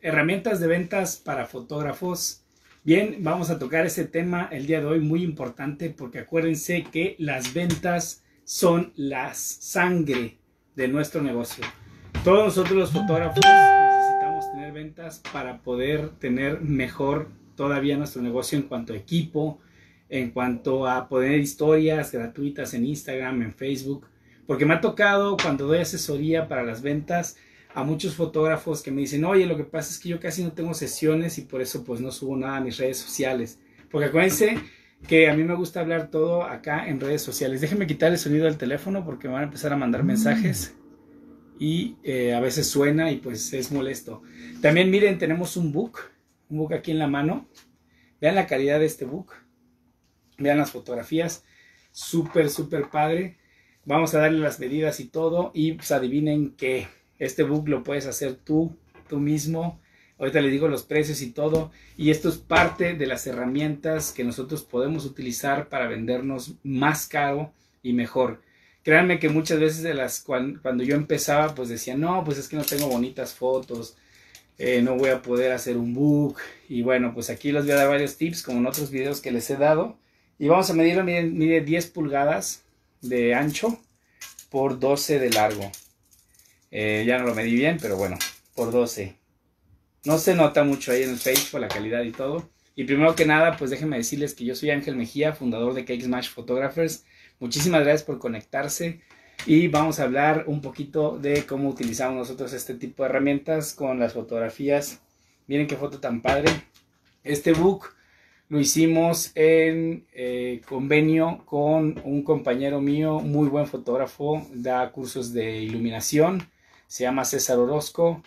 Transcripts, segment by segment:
herramientas de ventas para fotógrafos. Bien, vamos a tocar ese tema el día de hoy, muy importante, porque acuérdense que las ventas son la sangre de nuestro negocio. Todos nosotros los fotógrafos necesitamos tener ventas para poder tener mejor todavía nuestro negocio en cuanto a equipo, en cuanto a poder historias gratuitas en Instagram, en Facebook, porque me ha tocado cuando doy asesoría para las ventas, a muchos fotógrafos que me dicen, oye, lo que pasa es que yo casi no tengo sesiones y por eso pues no subo nada a mis redes sociales. Porque acuérdense que a mí me gusta hablar todo acá en redes sociales. Déjenme quitar el sonido del teléfono porque me van a empezar a mandar mm. mensajes y eh, a veces suena y pues es molesto. También miren, tenemos un book, un book aquí en la mano. Vean la calidad de este book. Vean las fotografías. Súper, súper padre. Vamos a darle las medidas y todo y pues adivinen qué este book lo puedes hacer tú, tú mismo. Ahorita le digo los precios y todo. Y esto es parte de las herramientas que nosotros podemos utilizar para vendernos más caro y mejor. Créanme que muchas veces de las cuando yo empezaba, pues decía, no, pues es que no tengo bonitas fotos, eh, no voy a poder hacer un book. Y bueno, pues aquí les voy a dar varios tips, como en otros videos que les he dado. Y vamos a medirlo, mide, mide 10 pulgadas de ancho por 12 de largo. Eh, ya no lo medí bien, pero bueno, por 12. No se nota mucho ahí en el Facebook la calidad y todo. Y primero que nada, pues déjenme decirles que yo soy Ángel Mejía, fundador de Cake Smash Photographers. Muchísimas gracias por conectarse y vamos a hablar un poquito de cómo utilizamos nosotros este tipo de herramientas con las fotografías. Miren qué foto tan padre. Este book lo hicimos en eh, convenio con un compañero mío, muy buen fotógrafo, da cursos de iluminación se llama César Orozco.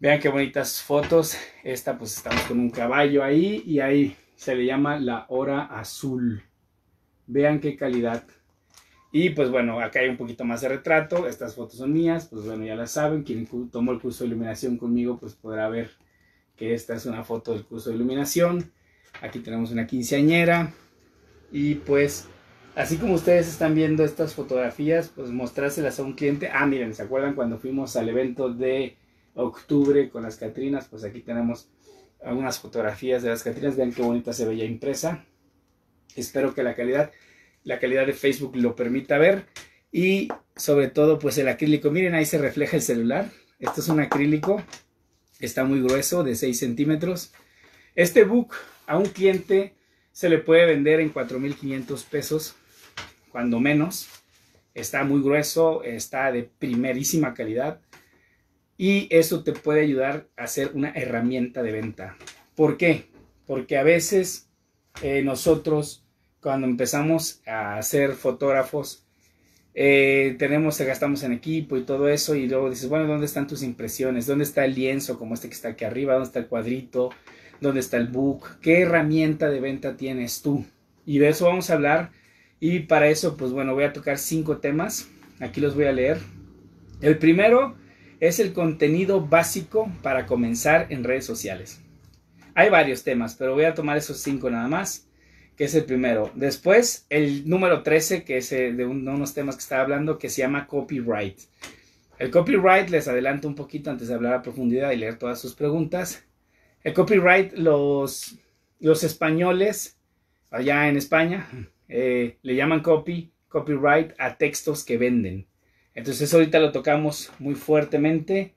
Vean qué bonitas fotos. Esta pues estamos con un caballo ahí y ahí se le llama la hora azul. Vean qué calidad. Y pues bueno, acá hay un poquito más de retrato. Estas fotos son mías, pues bueno, ya las saben. Quien tomó el curso de iluminación conmigo pues podrá ver que esta es una foto del curso de iluminación. Aquí tenemos una quinceañera. Y pues así como ustedes están viendo estas fotografías, pues mostrárselas a un cliente. Ah, miren, ¿se acuerdan cuando fuimos al evento de octubre con las Catrinas? Pues aquí tenemos algunas fotografías de las Catrinas. Vean qué bonita se ve veía impresa. Espero que la calidad, la calidad de Facebook lo permita ver. Y sobre todo, pues el acrílico. Miren, ahí se refleja el celular. Esto es un acrílico. Está muy grueso, de 6 centímetros. Este book a un cliente se le puede vender en 4.500 pesos cuando menos. Está muy grueso, está de primerísima calidad y eso te puede ayudar a ser una herramienta de venta. ¿Por qué? Porque a veces eh, nosotros cuando empezamos a ser fotógrafos eh, tenemos, gastamos en equipo y todo eso y luego dices, bueno, ¿dónde están tus impresiones? ¿Dónde está el lienzo como este que está aquí arriba? ¿Dónde está el cuadrito? ¿Dónde está el book? ¿Qué herramienta de venta tienes tú? Y de eso vamos a hablar y para eso, pues bueno, voy a tocar cinco temas. Aquí los voy a leer. El primero es el contenido básico para comenzar en redes sociales. Hay varios temas, pero voy a tomar esos cinco nada más, que es el primero. Después, el número 13, que es eh, de unos temas que estaba hablando, que se llama copyright. El copyright, les adelanto un poquito antes de hablar a profundidad y leer todas sus preguntas. El copyright, los, los españoles, allá en España, eh, le llaman copy, copyright a textos que venden. Entonces ahorita lo tocamos muy fuertemente.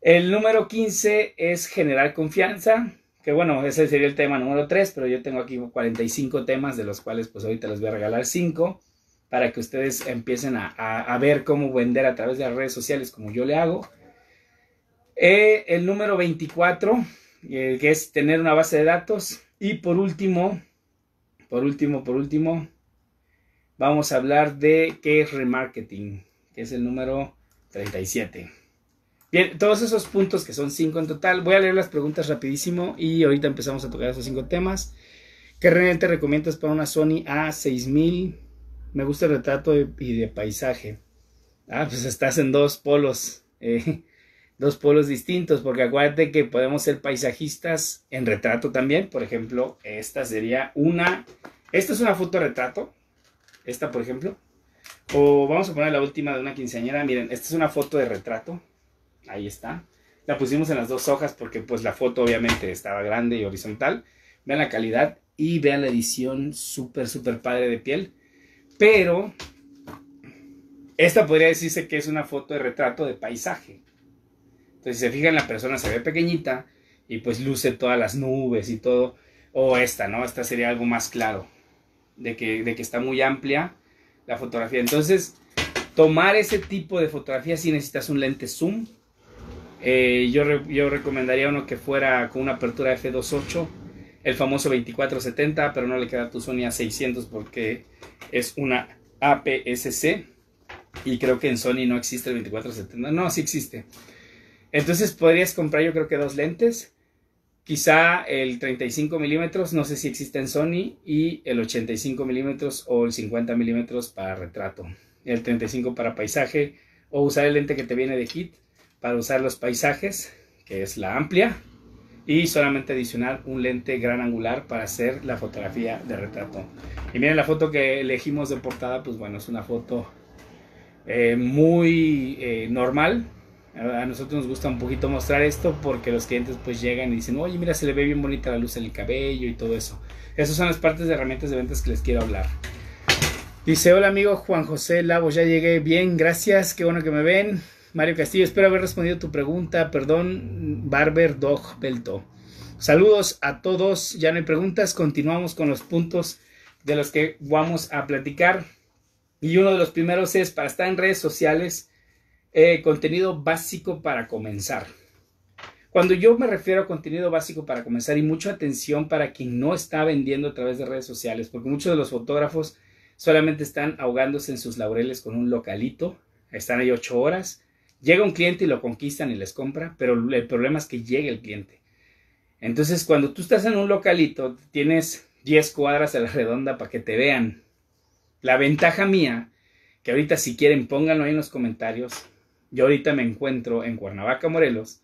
El número 15 es generar confianza, que bueno, ese sería el tema número 3, pero yo tengo aquí 45 temas de los cuales pues ahorita les voy a regalar 5 para que ustedes empiecen a, ver cómo vender a través de las redes sociales como yo le hago. Eh, el número 24, eh, que es tener una base de datos. Y por último, por último, por último, vamos a hablar de qué es remarketing, que es el número 37. Bien, todos esos puntos que son cinco en total, voy a leer las preguntas rapidísimo y ahorita empezamos a tocar esos cinco temas. ¿Qué realmente recomiendas para una Sony A6000? Me gusta el retrato y de paisaje. Ah, pues estás en dos polos. Eh, dos polos distintos, porque acuérdate que podemos ser paisajistas en retrato también. Por ejemplo, esta sería una, esta es una foto retrato, esta por ejemplo. O vamos a poner la última de una quinceañera. Miren, esta es una foto de retrato. Ahí está. La pusimos en las dos hojas porque pues la foto obviamente estaba grande y horizontal. Vean la calidad y vean la edición súper, súper padre de piel. Pero esta podría decirse que es una foto de retrato de paisaje. Entonces, si se fijan, la persona se ve pequeñita y pues luce todas las nubes y todo. O esta, ¿no? Esta sería algo más claro, de que, de que está muy amplia la fotografía. Entonces, tomar ese tipo de fotografía si necesitas un lente zoom. Eh, yo, yo recomendaría uno que fuera con una apertura F28, el famoso 2470, pero no le queda tu Sony A600 porque es una APS-C y creo que en Sony no existe el 2470. No, sí existe. Entonces podrías comprar yo creo que dos lentes, quizá el 35 milímetros, no sé si existe en Sony, y el 85 milímetros o el 50 milímetros para retrato, el 35 para paisaje, o usar el lente que te viene de kit para usar los paisajes, que es la amplia, y solamente adicionar un lente gran angular para hacer la fotografía de retrato. Y miren la foto que elegimos de portada, pues bueno, es una foto eh, muy eh, normal, a nosotros nos gusta un poquito mostrar esto porque los clientes pues llegan y dicen, oye, mira, se le ve bien bonita la luz en el cabello y todo eso. Esas son las partes de herramientas de ventas que les quiero hablar. Dice, hola amigo Juan José Lavo, ya llegué bien, gracias, qué bueno que me ven. Mario Castillo, espero haber respondido tu pregunta, perdón, Barber Dog Belto. Saludos a todos, ya no hay preguntas, continuamos con los puntos de los que vamos a platicar. Y uno de los primeros es, para estar en redes sociales, eh, contenido básico para comenzar. Cuando yo me refiero a contenido básico para comenzar y mucha atención para quien no está vendiendo a través de redes sociales, porque muchos de los fotógrafos solamente están ahogándose en sus laureles con un localito, están ahí ocho horas, llega un cliente y lo conquistan y les compra, pero el problema es que llegue el cliente. Entonces, cuando tú estás en un localito, tienes 10 cuadras a la redonda para que te vean. La ventaja mía, que ahorita si quieren pónganlo ahí en los comentarios, yo ahorita me encuentro en Cuernavaca, Morelos,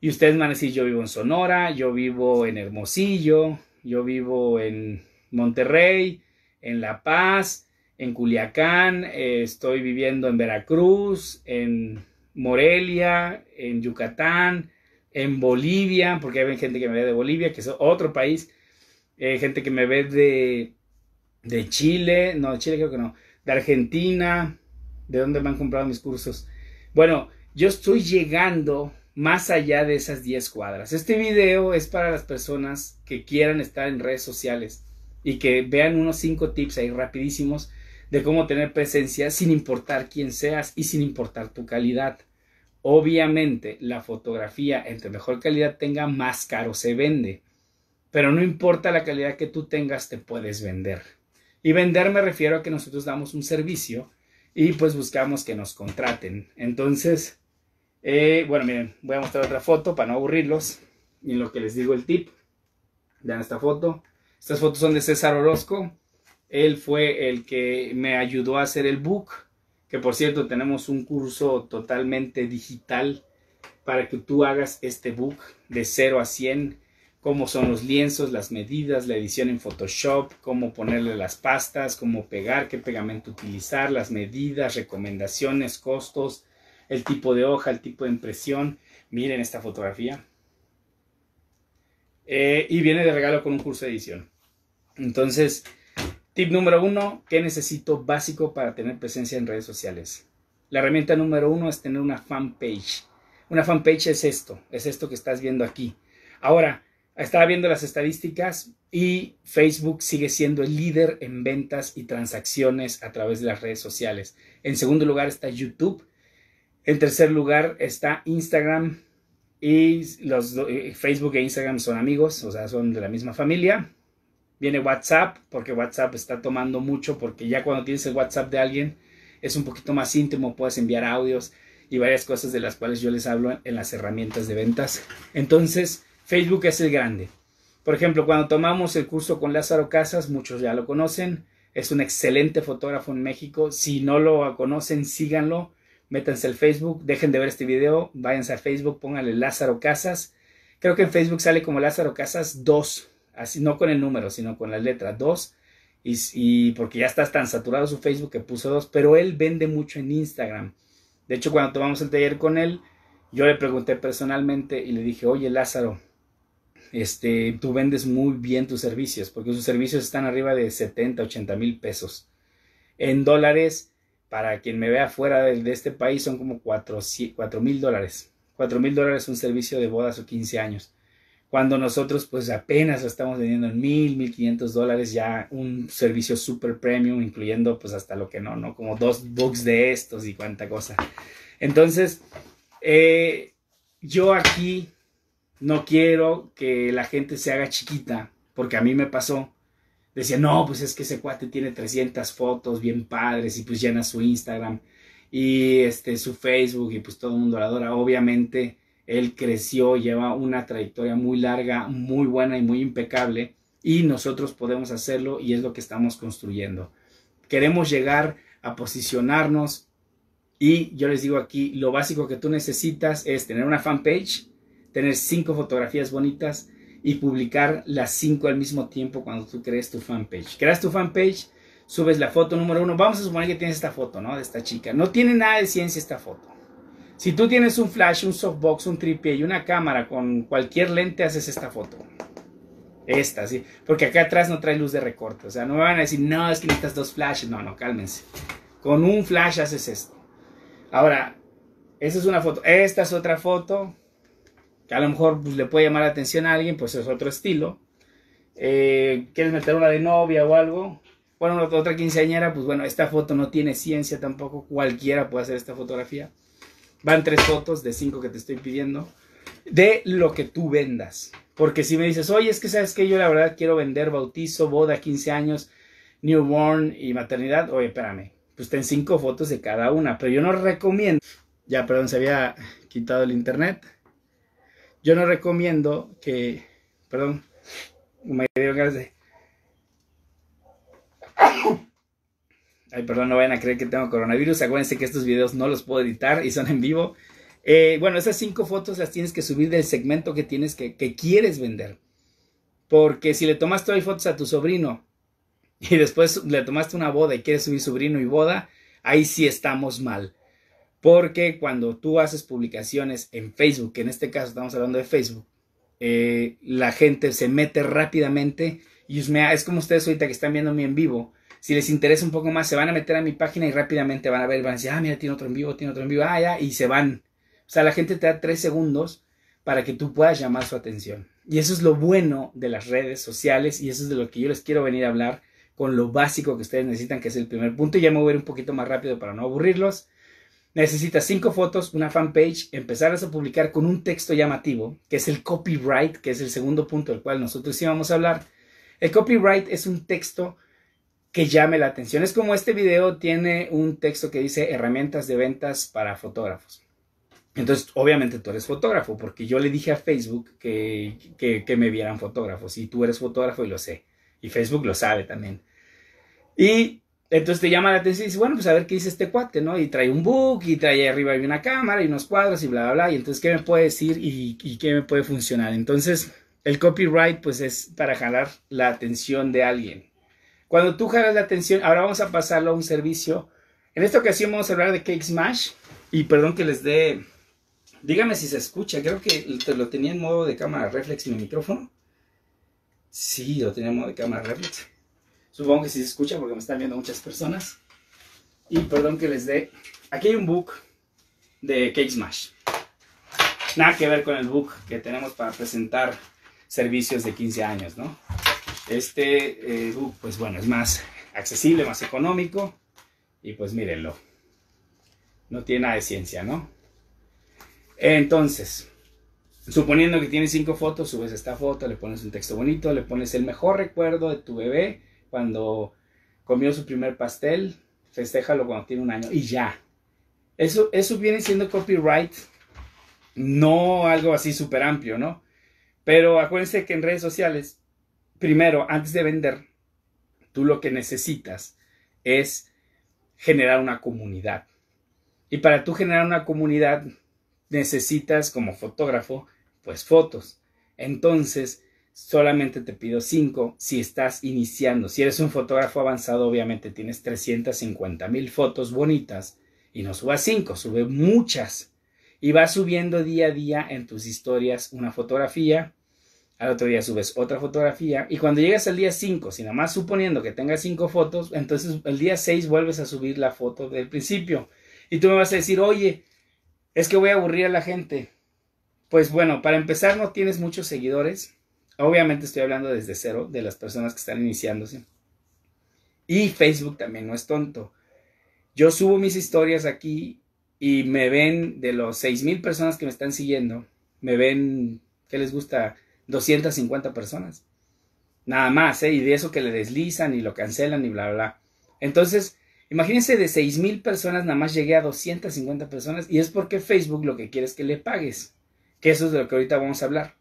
y ustedes van a decir, yo vivo en Sonora, yo vivo en Hermosillo, yo vivo en Monterrey, en La Paz, en Culiacán, eh, estoy viviendo en Veracruz, en Morelia, en Yucatán, en Bolivia, porque hay gente que me ve de Bolivia, que es otro país, eh, gente que me ve de, de Chile, no, de Chile creo que no, de Argentina, de donde me han comprado mis cursos, bueno, yo estoy llegando más allá de esas 10 cuadras. Este video es para las personas que quieran estar en redes sociales y que vean unos 5 tips ahí rapidísimos de cómo tener presencia sin importar quién seas y sin importar tu calidad. Obviamente, la fotografía entre mejor calidad tenga, más caro se vende. Pero no importa la calidad que tú tengas, te puedes vender. Y vender me refiero a que nosotros damos un servicio y pues buscamos que nos contraten. Entonces, eh, bueno, miren, voy a mostrar otra foto para no aburrirlos y en lo que les digo el tip. Vean esta foto. Estas fotos son de César Orozco. Él fue el que me ayudó a hacer el book, que por cierto tenemos un curso totalmente digital para que tú hagas este book de 0 a 100 cómo son los lienzos, las medidas, la edición en Photoshop, cómo ponerle las pastas, cómo pegar, qué pegamento utilizar, las medidas, recomendaciones, costos, el tipo de hoja, el tipo de impresión. Miren esta fotografía. Eh, y viene de regalo con un curso de edición. Entonces, tip número uno, ¿qué necesito básico para tener presencia en redes sociales? La herramienta número uno es tener una fanpage. Una fanpage es esto, es esto que estás viendo aquí. Ahora, estaba viendo las estadísticas y Facebook sigue siendo el líder en ventas y transacciones a través de las redes sociales. En segundo lugar está YouTube. En tercer lugar está Instagram. Y los eh, Facebook e Instagram son amigos, o sea, son de la misma familia. Viene WhatsApp, porque WhatsApp está tomando mucho, porque ya cuando tienes el WhatsApp de alguien es un poquito más íntimo, puedes enviar audios y varias cosas de las cuales yo les hablo en las herramientas de ventas. Entonces, Facebook es el grande. Por ejemplo, cuando tomamos el curso con Lázaro Casas, muchos ya lo conocen, es un excelente fotógrafo en México. Si no lo conocen, síganlo, métanse al Facebook, dejen de ver este video, váyanse a Facebook, pónganle Lázaro Casas. Creo que en Facebook sale como Lázaro Casas 2, así no con el número, sino con la letra 2. Y, y, porque ya está tan saturado su Facebook que puso 2, pero él vende mucho en Instagram. De hecho, cuando tomamos el taller con él, yo le pregunté personalmente y le dije, oye Lázaro, este, tú vendes muy bien tus servicios, porque sus servicios están arriba de 70, 80 mil pesos. En dólares, para quien me vea fuera de, este país, son como 4 mil dólares. 4 mil dólares un servicio de bodas o 15 años. Cuando nosotros pues apenas estamos vendiendo en mil, mil quinientos dólares ya un servicio super premium, incluyendo pues hasta lo que no, ¿no? Como dos books de estos y cuánta cosa. Entonces, eh, yo aquí no quiero que la gente se haga chiquita, porque a mí me pasó. Decía, no, pues es que ese cuate tiene 300 fotos bien padres y pues llena su Instagram y este, su Facebook y pues todo el mundo la adora. Obviamente él creció, lleva una trayectoria muy larga, muy buena y muy impecable y nosotros podemos hacerlo y es lo que estamos construyendo. Queremos llegar a posicionarnos y yo les digo aquí, lo básico que tú necesitas es tener una fanpage, tener cinco fotografías bonitas y publicar las cinco al mismo tiempo cuando tú crees tu fanpage. Creas tu fanpage, subes la foto número uno. Vamos a suponer que tienes esta foto, ¿no? De esta chica. No tiene nada de ciencia esta foto. Si tú tienes un flash, un softbox, un tripié y una cámara con cualquier lente, haces esta foto. Esta, sí. Porque acá atrás no trae luz de recorte. O sea, no me van a decir, no, es que necesitas dos flashes. No, no, cálmense. Con un flash haces esto. Ahora, esta es una foto. Esta es otra foto que a lo mejor pues, le puede llamar la atención a alguien, pues es otro estilo. Eh, ¿Quieres meter una de novia o algo? Bueno, otra quinceañera, pues bueno, esta foto no tiene ciencia tampoco, cualquiera puede hacer esta fotografía. Van tres fotos de cinco que te estoy pidiendo, de lo que tú vendas. Porque si me dices, oye, es que sabes que yo la verdad quiero vender bautizo, boda, 15 años, newborn y maternidad, oye, espérame, pues ten cinco fotos de cada una, pero yo no recomiendo. Ya, perdón, se había quitado el internet. Yo no recomiendo que, perdón, me dio ganas Ay, perdón, no vayan a creer que tengo coronavirus. Acuérdense que estos videos no los puedo editar y son en vivo. Eh, bueno, esas cinco fotos las tienes que subir del segmento que tienes que, que quieres vender. Porque si le tomaste hoy fotos a tu sobrino y después le tomaste una boda y quieres subir sobrino y boda, ahí sí estamos mal. Porque cuando tú haces publicaciones en Facebook, que en este caso estamos hablando de Facebook, eh, la gente se mete rápidamente y es como ustedes ahorita que están viendo mi en vivo. Si les interesa un poco más, se van a meter a mi página y rápidamente van a ver, van a decir, ah, mira, tiene otro en vivo, tiene otro en vivo, ah, ya, y se van. O sea, la gente te da tres segundos para que tú puedas llamar su atención. Y eso es lo bueno de las redes sociales y eso es de lo que yo les quiero venir a hablar con lo básico que ustedes necesitan, que es el primer punto. Y ya me voy a ir un poquito más rápido para no aburrirlos. Necesitas cinco fotos, una fanpage, empezar a publicar con un texto llamativo, que es el copyright, que es el segundo punto del cual nosotros íbamos a hablar. El copyright es un texto que llame la atención. Es como este video tiene un texto que dice herramientas de ventas para fotógrafos. Entonces, obviamente tú eres fotógrafo, porque yo le dije a Facebook que me vieran fotógrafos, y tú eres fotógrafo y lo sé, y Facebook lo sabe también. Y entonces te llama la atención y dices, bueno, pues a ver qué dice este cuate, ¿no? Y trae un book, y trae arriba hay una cámara, y unos cuadros, y bla, bla, bla. Y entonces, ¿qué me puede decir y, qué me puede funcionar? Entonces, el copyright, pues es para jalar la atención de alguien. Cuando tú jalas la atención, ahora vamos a pasarlo a un servicio. En esta ocasión vamos a hablar de Cake Smash. Y perdón que les dé. Dígame si se escucha. Creo que lo tenía en modo de cámara reflex mi micrófono. Sí, lo tenía en modo de cámara reflex. Supongo que sí se escucha porque me están viendo muchas personas. Y perdón que les dé. Aquí hay un book de Cake Smash. Nada que ver con el book que tenemos para presentar servicios de 15 años, ¿no? Este eh, book, pues bueno, es más accesible, más económico. Y pues mírenlo. No tiene nada de ciencia, ¿no? Entonces, suponiendo que tienes cinco fotos, subes esta foto, le pones un texto bonito, le pones el mejor recuerdo de tu bebé cuando comió su primer pastel, festéjalo cuando tiene un año y ya. Eso, eso viene siendo copyright, no algo así súper amplio, ¿no? Pero acuérdense que en redes sociales, primero, antes de vender, tú lo que necesitas es generar una comunidad. Y para tú generar una comunidad, necesitas como fotógrafo, pues fotos. Entonces, solamente te pido 5 si estás iniciando. Si eres un fotógrafo avanzado, obviamente tienes 350 mil fotos bonitas y no subas 5, sube muchas. Y vas subiendo día a día en tus historias una fotografía, al otro día subes otra fotografía y cuando llegas al día 5, si nada más suponiendo que tengas 5 fotos, entonces el día 6 vuelves a subir la foto del principio. Y tú me vas a decir, oye, es que voy a aburrir a la gente. Pues bueno, para empezar no tienes muchos seguidores, Obviamente estoy hablando desde cero de las personas que están iniciándose. Y Facebook también no es tonto. Yo subo mis historias aquí y me ven de los 6.000 personas que me están siguiendo, me ven, ¿qué les gusta? 250 personas. Nada más, ¿eh? Y de eso que le deslizan y lo cancelan y bla, bla, bla. Entonces, imagínense de 6.000 personas, nada más llegué a 250 personas y es porque Facebook lo que quiere es que le pagues. Que eso es de lo que ahorita vamos a hablar.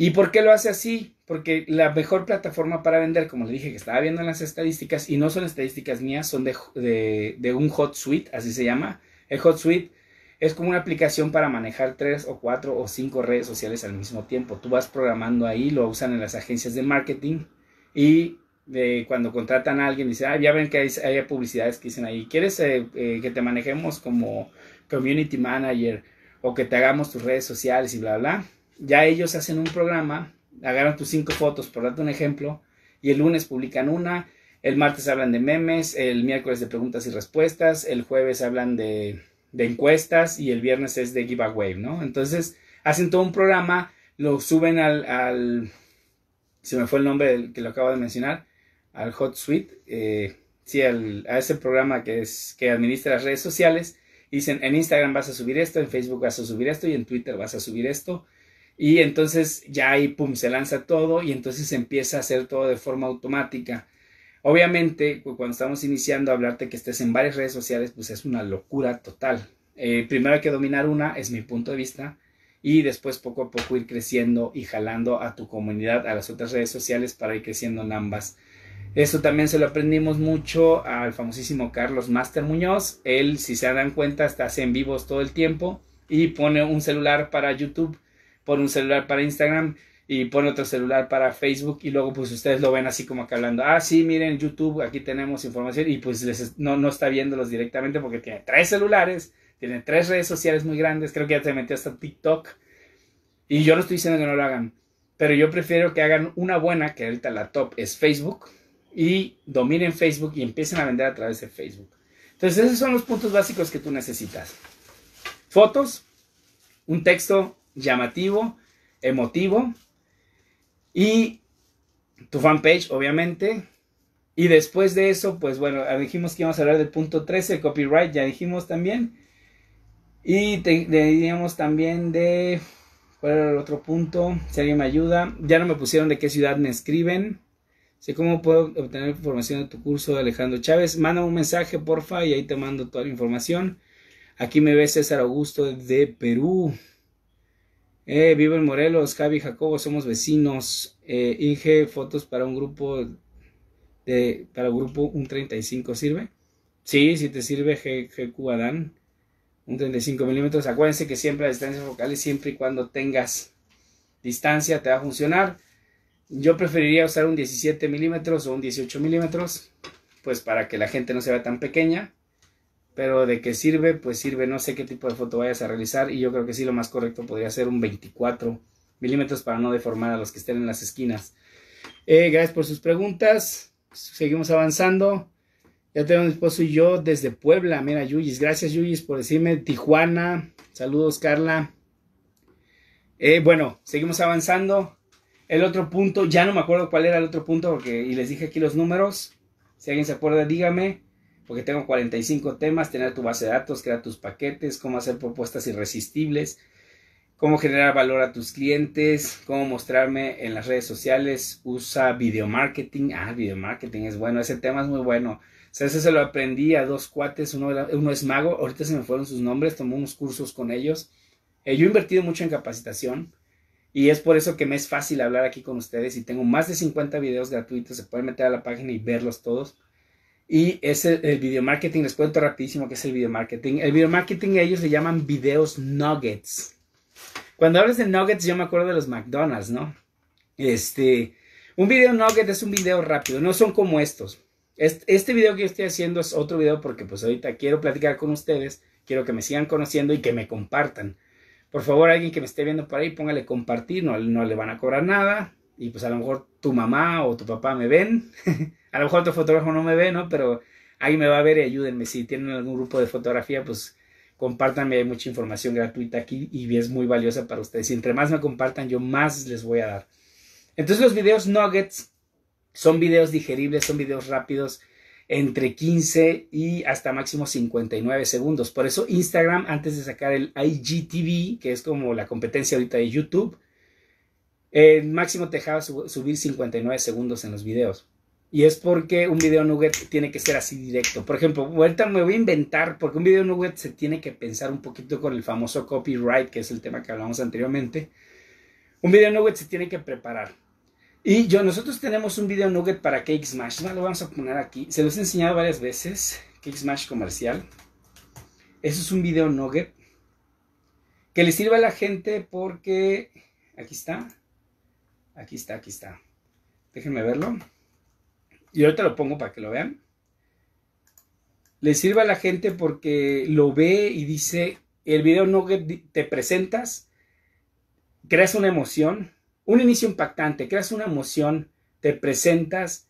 ¿Y por qué lo hace así? Porque la mejor plataforma para vender, como le dije que estaba viendo en las estadísticas, y no son estadísticas mías, son de, un hot suite, así se llama. El hot suite es como una aplicación para manejar tres o cuatro o cinco redes sociales al mismo tiempo. Tú vas programando ahí, lo usan en las agencias de marketing y de eh, cuando contratan a alguien, dicen, ah, ya ven que hay, publicidades que dicen ahí, ¿quieres eh, eh, que te manejemos como community manager o que te hagamos tus redes sociales y bla, bla? ya ellos hacen un programa, agarran tus cinco fotos, por darte un ejemplo, y el lunes publican una, el martes hablan de memes, el miércoles de preguntas y respuestas, el jueves hablan de, encuestas y el viernes es de giveaway, ¿no? Entonces, hacen todo un programa, lo suben al, al se me fue el nombre que lo acabo de mencionar, al Hot Suite, eh, sí, al, a ese programa que, es, que administra las redes sociales, dicen en Instagram vas a subir esto, en Facebook vas a subir esto y en Twitter vas a subir esto y entonces ya ahí, pum, se lanza todo y entonces empieza a hacer todo de forma automática. Obviamente, cuando estamos iniciando a hablarte que estés en varias redes sociales, pues es una locura total. Eh, primero hay que dominar una, es mi punto de vista, y después poco a poco ir creciendo y jalando a tu comunidad, a las otras redes sociales para ir creciendo en ambas. Esto también se lo aprendimos mucho al famosísimo Carlos Master Muñoz. Él, si se dan cuenta, está en vivos todo el tiempo y pone un celular para YouTube pon un celular para Instagram y pone otro celular para Facebook y luego pues ustedes lo ven así como acá hablando, ah, sí, miren YouTube, aquí tenemos información y pues no, no está viéndolos directamente porque tiene tres celulares, tiene tres redes sociales muy grandes, creo que ya se metió hasta TikTok y yo no estoy diciendo que no lo hagan, pero yo prefiero que hagan una buena, que ahorita la top es Facebook y dominen Facebook y empiecen a vender a través de Facebook. Entonces esos son los puntos básicos que tú necesitas. Fotos, un texto llamativo, emotivo. Y tu fanpage, obviamente. Y después de eso, pues bueno, ah, dijimos que íbamos a hablar del punto 13, el copyright, ya dijimos también. Y te, diríamos también de. ¿Cuál era el otro punto? Si alguien me ayuda. Ya no me pusieron de qué ciudad me escriben. Sé cómo puedo obtener información de tu curso de Alejandro Chávez. Manda un mensaje, porfa, y ahí te mando toda la información. Aquí me ve César Augusto de Perú. Eh, vivo en Morelos, Javi, Jacobo, somos vecinos. Eh, Inge, fotos para un grupo de, para grupo un 35, ¿sirve? Sí, si te sirve G, GQ Adán, un 35 milímetros. Acuérdense que siempre a distancias focales, siempre y cuando tengas distancia, te va a funcionar. Yo preferiría usar un 17 milímetros o un 18 milímetros, pues para que la gente no se vea tan pequeña pero de qué sirve, pues sirve. No sé qué tipo de foto vayas a realizar y yo creo que sí lo más correcto podría ser un 24 milímetros para no deformar a los que estén en las esquinas. Eh, gracias por sus preguntas. Seguimos avanzando. Ya tengo mi esposo y yo desde Puebla. Mira, Yuyis. Gracias, Yuyis, por decirme. Tijuana. Saludos, Carla. Eh, bueno, seguimos avanzando. El otro punto, ya no me acuerdo cuál era el otro punto, porque y les dije aquí los números. Si alguien se acuerda, dígame porque tengo 45 temas, tener tu base de datos, crear tus paquetes, cómo hacer propuestas irresistibles, cómo generar valor a tus clientes, cómo mostrarme en las redes sociales, usa video marketing, ah, video marketing es bueno, ese tema es muy bueno. O sea, se lo aprendí a dos cuates, uno, es mago, ahorita se me fueron sus nombres, tomé unos cursos con ellos. Eh, yo he invertido mucho en capacitación, y es por eso que me es fácil hablar aquí con ustedes y tengo más de 50 videos gratuitos, se pueden meter a la página y verlos todos. Y es el, video marketing, les cuento rapidísimo qué es el video marketing. El video marketing ellos se llaman videos nuggets. Cuando hablas de nuggets, yo me acuerdo de los McDonald's, ¿no? Este, un video nugget es un video rápido, no son como estos. Este, video que yo estoy haciendo es otro video porque pues ahorita quiero platicar con ustedes, quiero que me sigan conociendo y que me compartan. Por favor, alguien que me esté viendo por ahí, póngale compartir, no, no le van a cobrar nada, y pues a lo mejor tu mamá o tu papá me ven, a lo mejor tu fotógrafo no me ve, ¿no? Pero ahí me va a ver y ayúdenme. Si tienen algún grupo de fotografía, pues compártanme, hay mucha información gratuita aquí y es muy valiosa para ustedes. Y entre más me compartan, yo más les voy a dar. Entonces los videos nuggets son videos digeribles, son videos rápidos, entre 15 y hasta máximo 59 segundos. Por eso Instagram, antes de sacar el IGTV, que es como la competencia ahorita de YouTube, el máximo te dejaba subir 59 segundos en los videos. Y es porque un video nugget tiene que ser así directo. Por ejemplo, ahorita me voy a inventar, porque un video nugget se tiene que pensar un poquito con el famoso copyright, que es el tema que hablamos anteriormente. Un video nugget se tiene que preparar. Y yo, nosotros tenemos un video nugget para Cake Smash. No, lo vamos a poner aquí. Se los he enseñado varias veces. Cake Smash comercial. Eso es un video nugget. Que le sirva a la gente porque... Aquí está. Aquí está, aquí está. Déjenme verlo. Y ahorita lo pongo para que lo vean. Le sirve a la gente porque lo ve y dice, el video no te presentas, creas una emoción, un inicio impactante, creas una emoción, te presentas,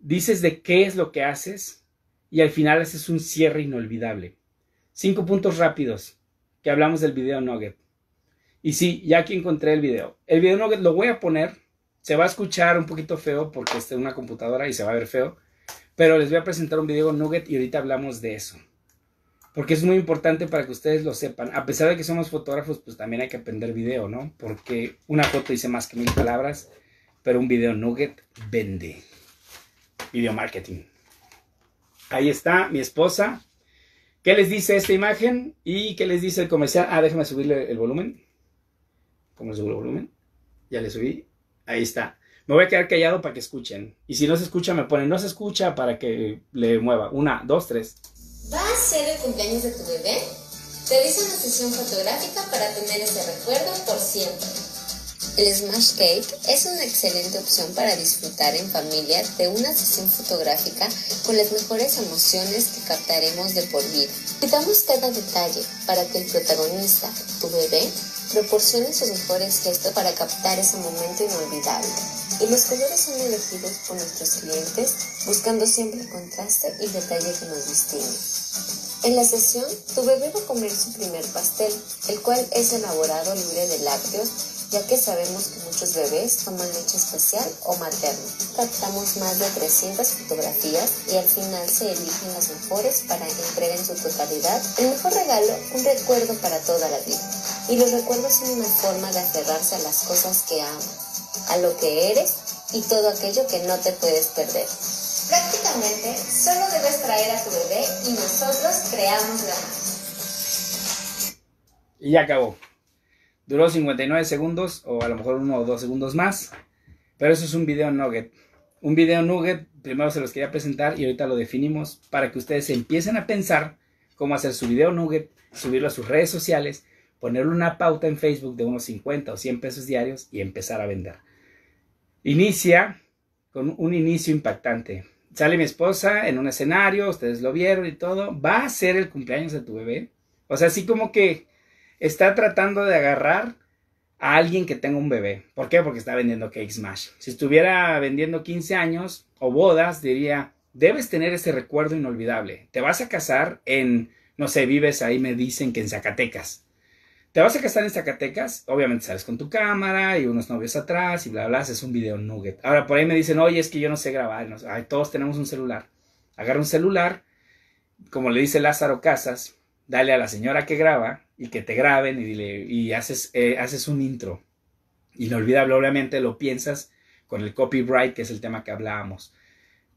dices de qué es lo que haces y al final haces un cierre inolvidable. Cinco puntos rápidos que hablamos del video Nugget. Y sí, ya aquí encontré el video. El video Nugget lo voy a poner se va a escuchar un poquito feo porque en una computadora y se va a ver feo, pero les voy a presentar un video nugget y ahorita hablamos de eso. Porque es muy importante para que ustedes lo sepan. A pesar de que somos fotógrafos, pues también hay que aprender video, ¿no? Porque una foto dice más que mil palabras, pero un video nugget vende. Video marketing. Ahí está mi esposa. ¿Qué les dice esta imagen? ¿Y qué les dice el comercial? Ah, déjenme subirle el volumen. ¿Cómo le el volumen? Ya le subí. Ahí está. Me voy a quedar callado para que escuchen. Y si no se escucha, me ponen no se escucha para que le mueva. Una, dos, tres. ¿Va a ser el cumpleaños de tu bebé? Realiza una sesión fotográfica para tener ese recuerdo por siempre. El Smash Cake es una excelente opción para disfrutar en familia de una sesión fotográfica con las mejores emociones que captaremos de por vida. quitamos cada detalle para que el protagonista, tu bebé, proporcionan sus mejores gestos para captar ese momento inolvidable. Y los colores son elegidos por nuestros clientes buscando siempre el contraste y el detalle que nos distingue. En la sesión, tu bebé va a comer su primer pastel, el cual es elaborado libre de lácteos ya que sabemos que muchos bebés toman leche especial o materna. Captamos más de 300 fotografías y al final se eligen las mejores para que en su totalidad el mejor regalo, un recuerdo para toda la vida. Y los recuerdos son una forma de aferrarse a las cosas que amas, a lo que eres y todo aquello que no te puedes perder. Prácticamente solo debes traer a tu bebé y nosotros creamos la magia. Y acabó. Duró 59 segundos o a lo mejor uno o dos segundos más. Pero eso es un video nugget. Un video nugget, primero se los quería presentar y ahorita lo definimos para que ustedes empiecen a pensar cómo hacer su video nugget, subirlo a sus redes sociales, ponerle una pauta en Facebook de unos 50 o 100 pesos diarios y empezar a vender. Inicia con un inicio impactante. Sale mi esposa en un escenario, ustedes lo vieron y todo. Va a ser el cumpleaños de tu bebé. O sea, así como que está tratando de agarrar a alguien que tenga un bebé. ¿Por qué? Porque está vendiendo Cake Smash. Si estuviera vendiendo 15 años o bodas, diría, debes tener ese recuerdo inolvidable. Te vas a casar en, no sé, vives ahí, me dicen que en Zacatecas. Te vas a casar en Zacatecas, obviamente sales con tu cámara y unos novios atrás y bla, bla, es un video nugget. Ahora por ahí me dicen, oye, es que yo no sé grabar, todos tenemos un celular. Agarra un celular, como le dice Lázaro Casas, dale a la señora que graba y que te graben y, haces, eh, haces un intro. Inolvidable, obviamente lo piensas con el copyright, que es el tema que hablábamos.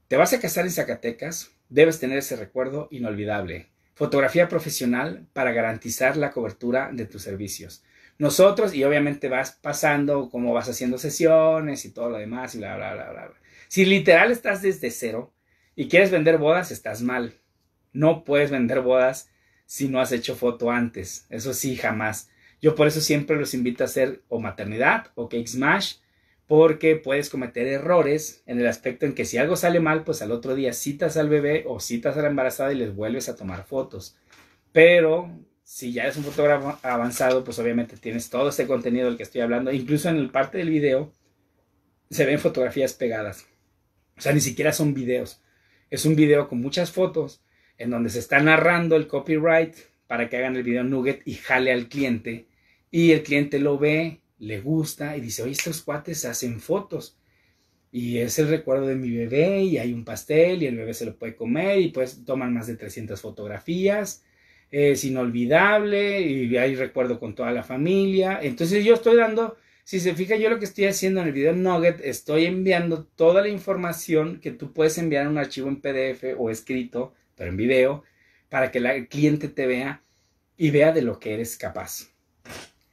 Te vas a casar en Zacatecas, debes tener ese recuerdo inolvidable. Fotografía profesional para garantizar la cobertura de tus servicios. Nosotros, y obviamente vas pasando como vas haciendo sesiones y todo lo demás, y bla, bla, bla, bla. Si literal estás desde cero y quieres vender bodas, estás mal. No puedes vender bodas si no has hecho foto antes. Eso sí, jamás. Yo por eso siempre los invito a hacer o maternidad o cake smash, porque puedes cometer errores en el aspecto en que si algo sale mal, pues al otro día citas al bebé o citas a la embarazada y les vuelves a tomar fotos. Pero si ya eres un fotógrafo avanzado, pues obviamente tienes todo ese contenido del que estoy hablando. Incluso en el parte del video se ven fotografías pegadas. O sea, ni siquiera son videos. Es un video con muchas fotos en donde se está narrando el copyright para que hagan el video nugget y jale al cliente. Y el cliente lo ve, le gusta y dice, oye, estos cuates hacen fotos. Y es el recuerdo de mi bebé y hay un pastel y el bebé se lo puede comer y pues toman más de 300 fotografías. Es inolvidable y hay recuerdo con toda la familia. Entonces yo estoy dando, si se fija yo lo que estoy haciendo en el video Nugget, estoy enviando toda la información que tú puedes enviar en un archivo en PDF o escrito pero en video, para que el cliente te vea y vea de lo que eres capaz.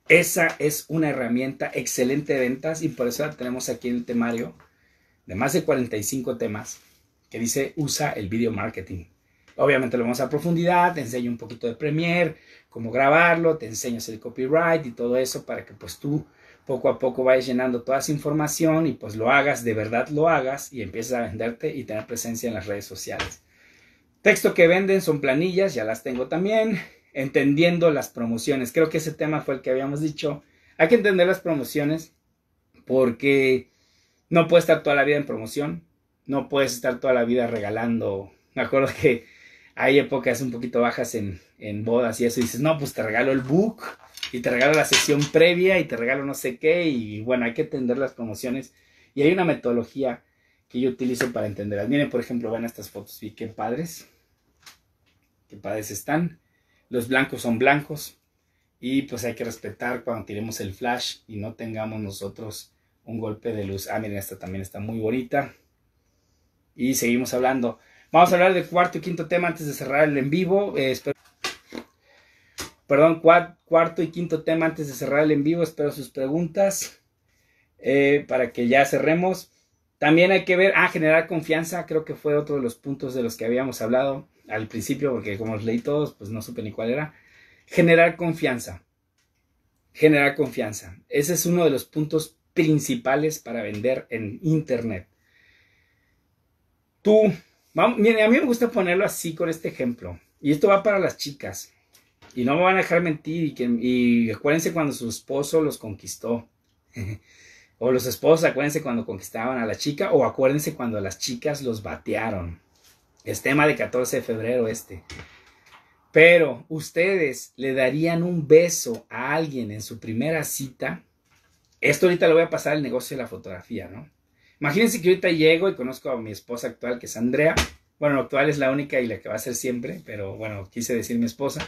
Esa es una herramienta excelente de ventas y por eso la tenemos aquí en el temario de más de 45 temas que dice usa el video marketing. Obviamente lo vamos a profundidad, te enseño un poquito de Premiere, cómo grabarlo, te enseño el copyright y todo eso para que pues tú poco a poco vayas llenando toda esa información y pues lo hagas, de verdad lo hagas y empieces a venderte y tener presencia en las redes sociales. Texto que venden son planillas, ya las tengo también. Entendiendo las promociones. Creo que ese tema fue el que habíamos dicho. Hay que entender las promociones porque no puedes estar toda la vida en promoción. No puedes estar toda la vida regalando. Me acuerdo que hay épocas un poquito bajas en, en bodas y eso. Y dices, no, pues te regalo el book y te regalo la sesión previa y te regalo no sé qué. Y bueno, hay que entender las promociones. Y hay una metodología que yo utilizo para entender. Miren, por ejemplo, vean estas fotos, Y qué padres, qué padres están. Los blancos son blancos y pues hay que respetar cuando tiremos el flash y no tengamos nosotros un golpe de luz. Ah, miren, esta también está muy bonita. Y seguimos hablando. Vamos a hablar del cuarto y quinto tema antes de cerrar el en vivo. Eh, Perdón, cuarto y quinto tema antes de cerrar el en vivo. Espero sus preguntas eh, para que ya cerremos. También hay que ver, ah, generar confianza, creo que fue otro de los puntos de los que habíamos hablado al principio, porque como los leí todos, pues no supe ni cuál era. Generar confianza. Generar confianza. Ese es uno de los puntos principales para vender en Internet. Tú, a mí me gusta ponerlo así con este ejemplo. Y esto va para las chicas. Y no me van a dejar mentir. Y, y acuérdense cuando su esposo los conquistó. O los esposos, acuérdense cuando conquistaban a la chica, o acuérdense cuando las chicas los batearon. Es tema de 14 de febrero este. Pero, ¿ustedes le darían un beso a alguien en su primera cita? Esto ahorita lo voy a pasar al negocio de la fotografía, ¿no? Imagínense que ahorita llego y conozco a mi esposa actual, que es Andrea. Bueno, actual es la única y la que va a ser siempre, pero bueno, quise decir mi esposa.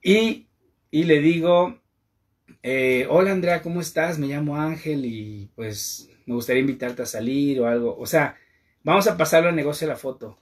Y, y le digo, eh, hola Andrea, ¿cómo estás? Me llamo Ángel y pues me gustaría invitarte a salir o algo. O sea, vamos a pasarlo al negocio de la foto.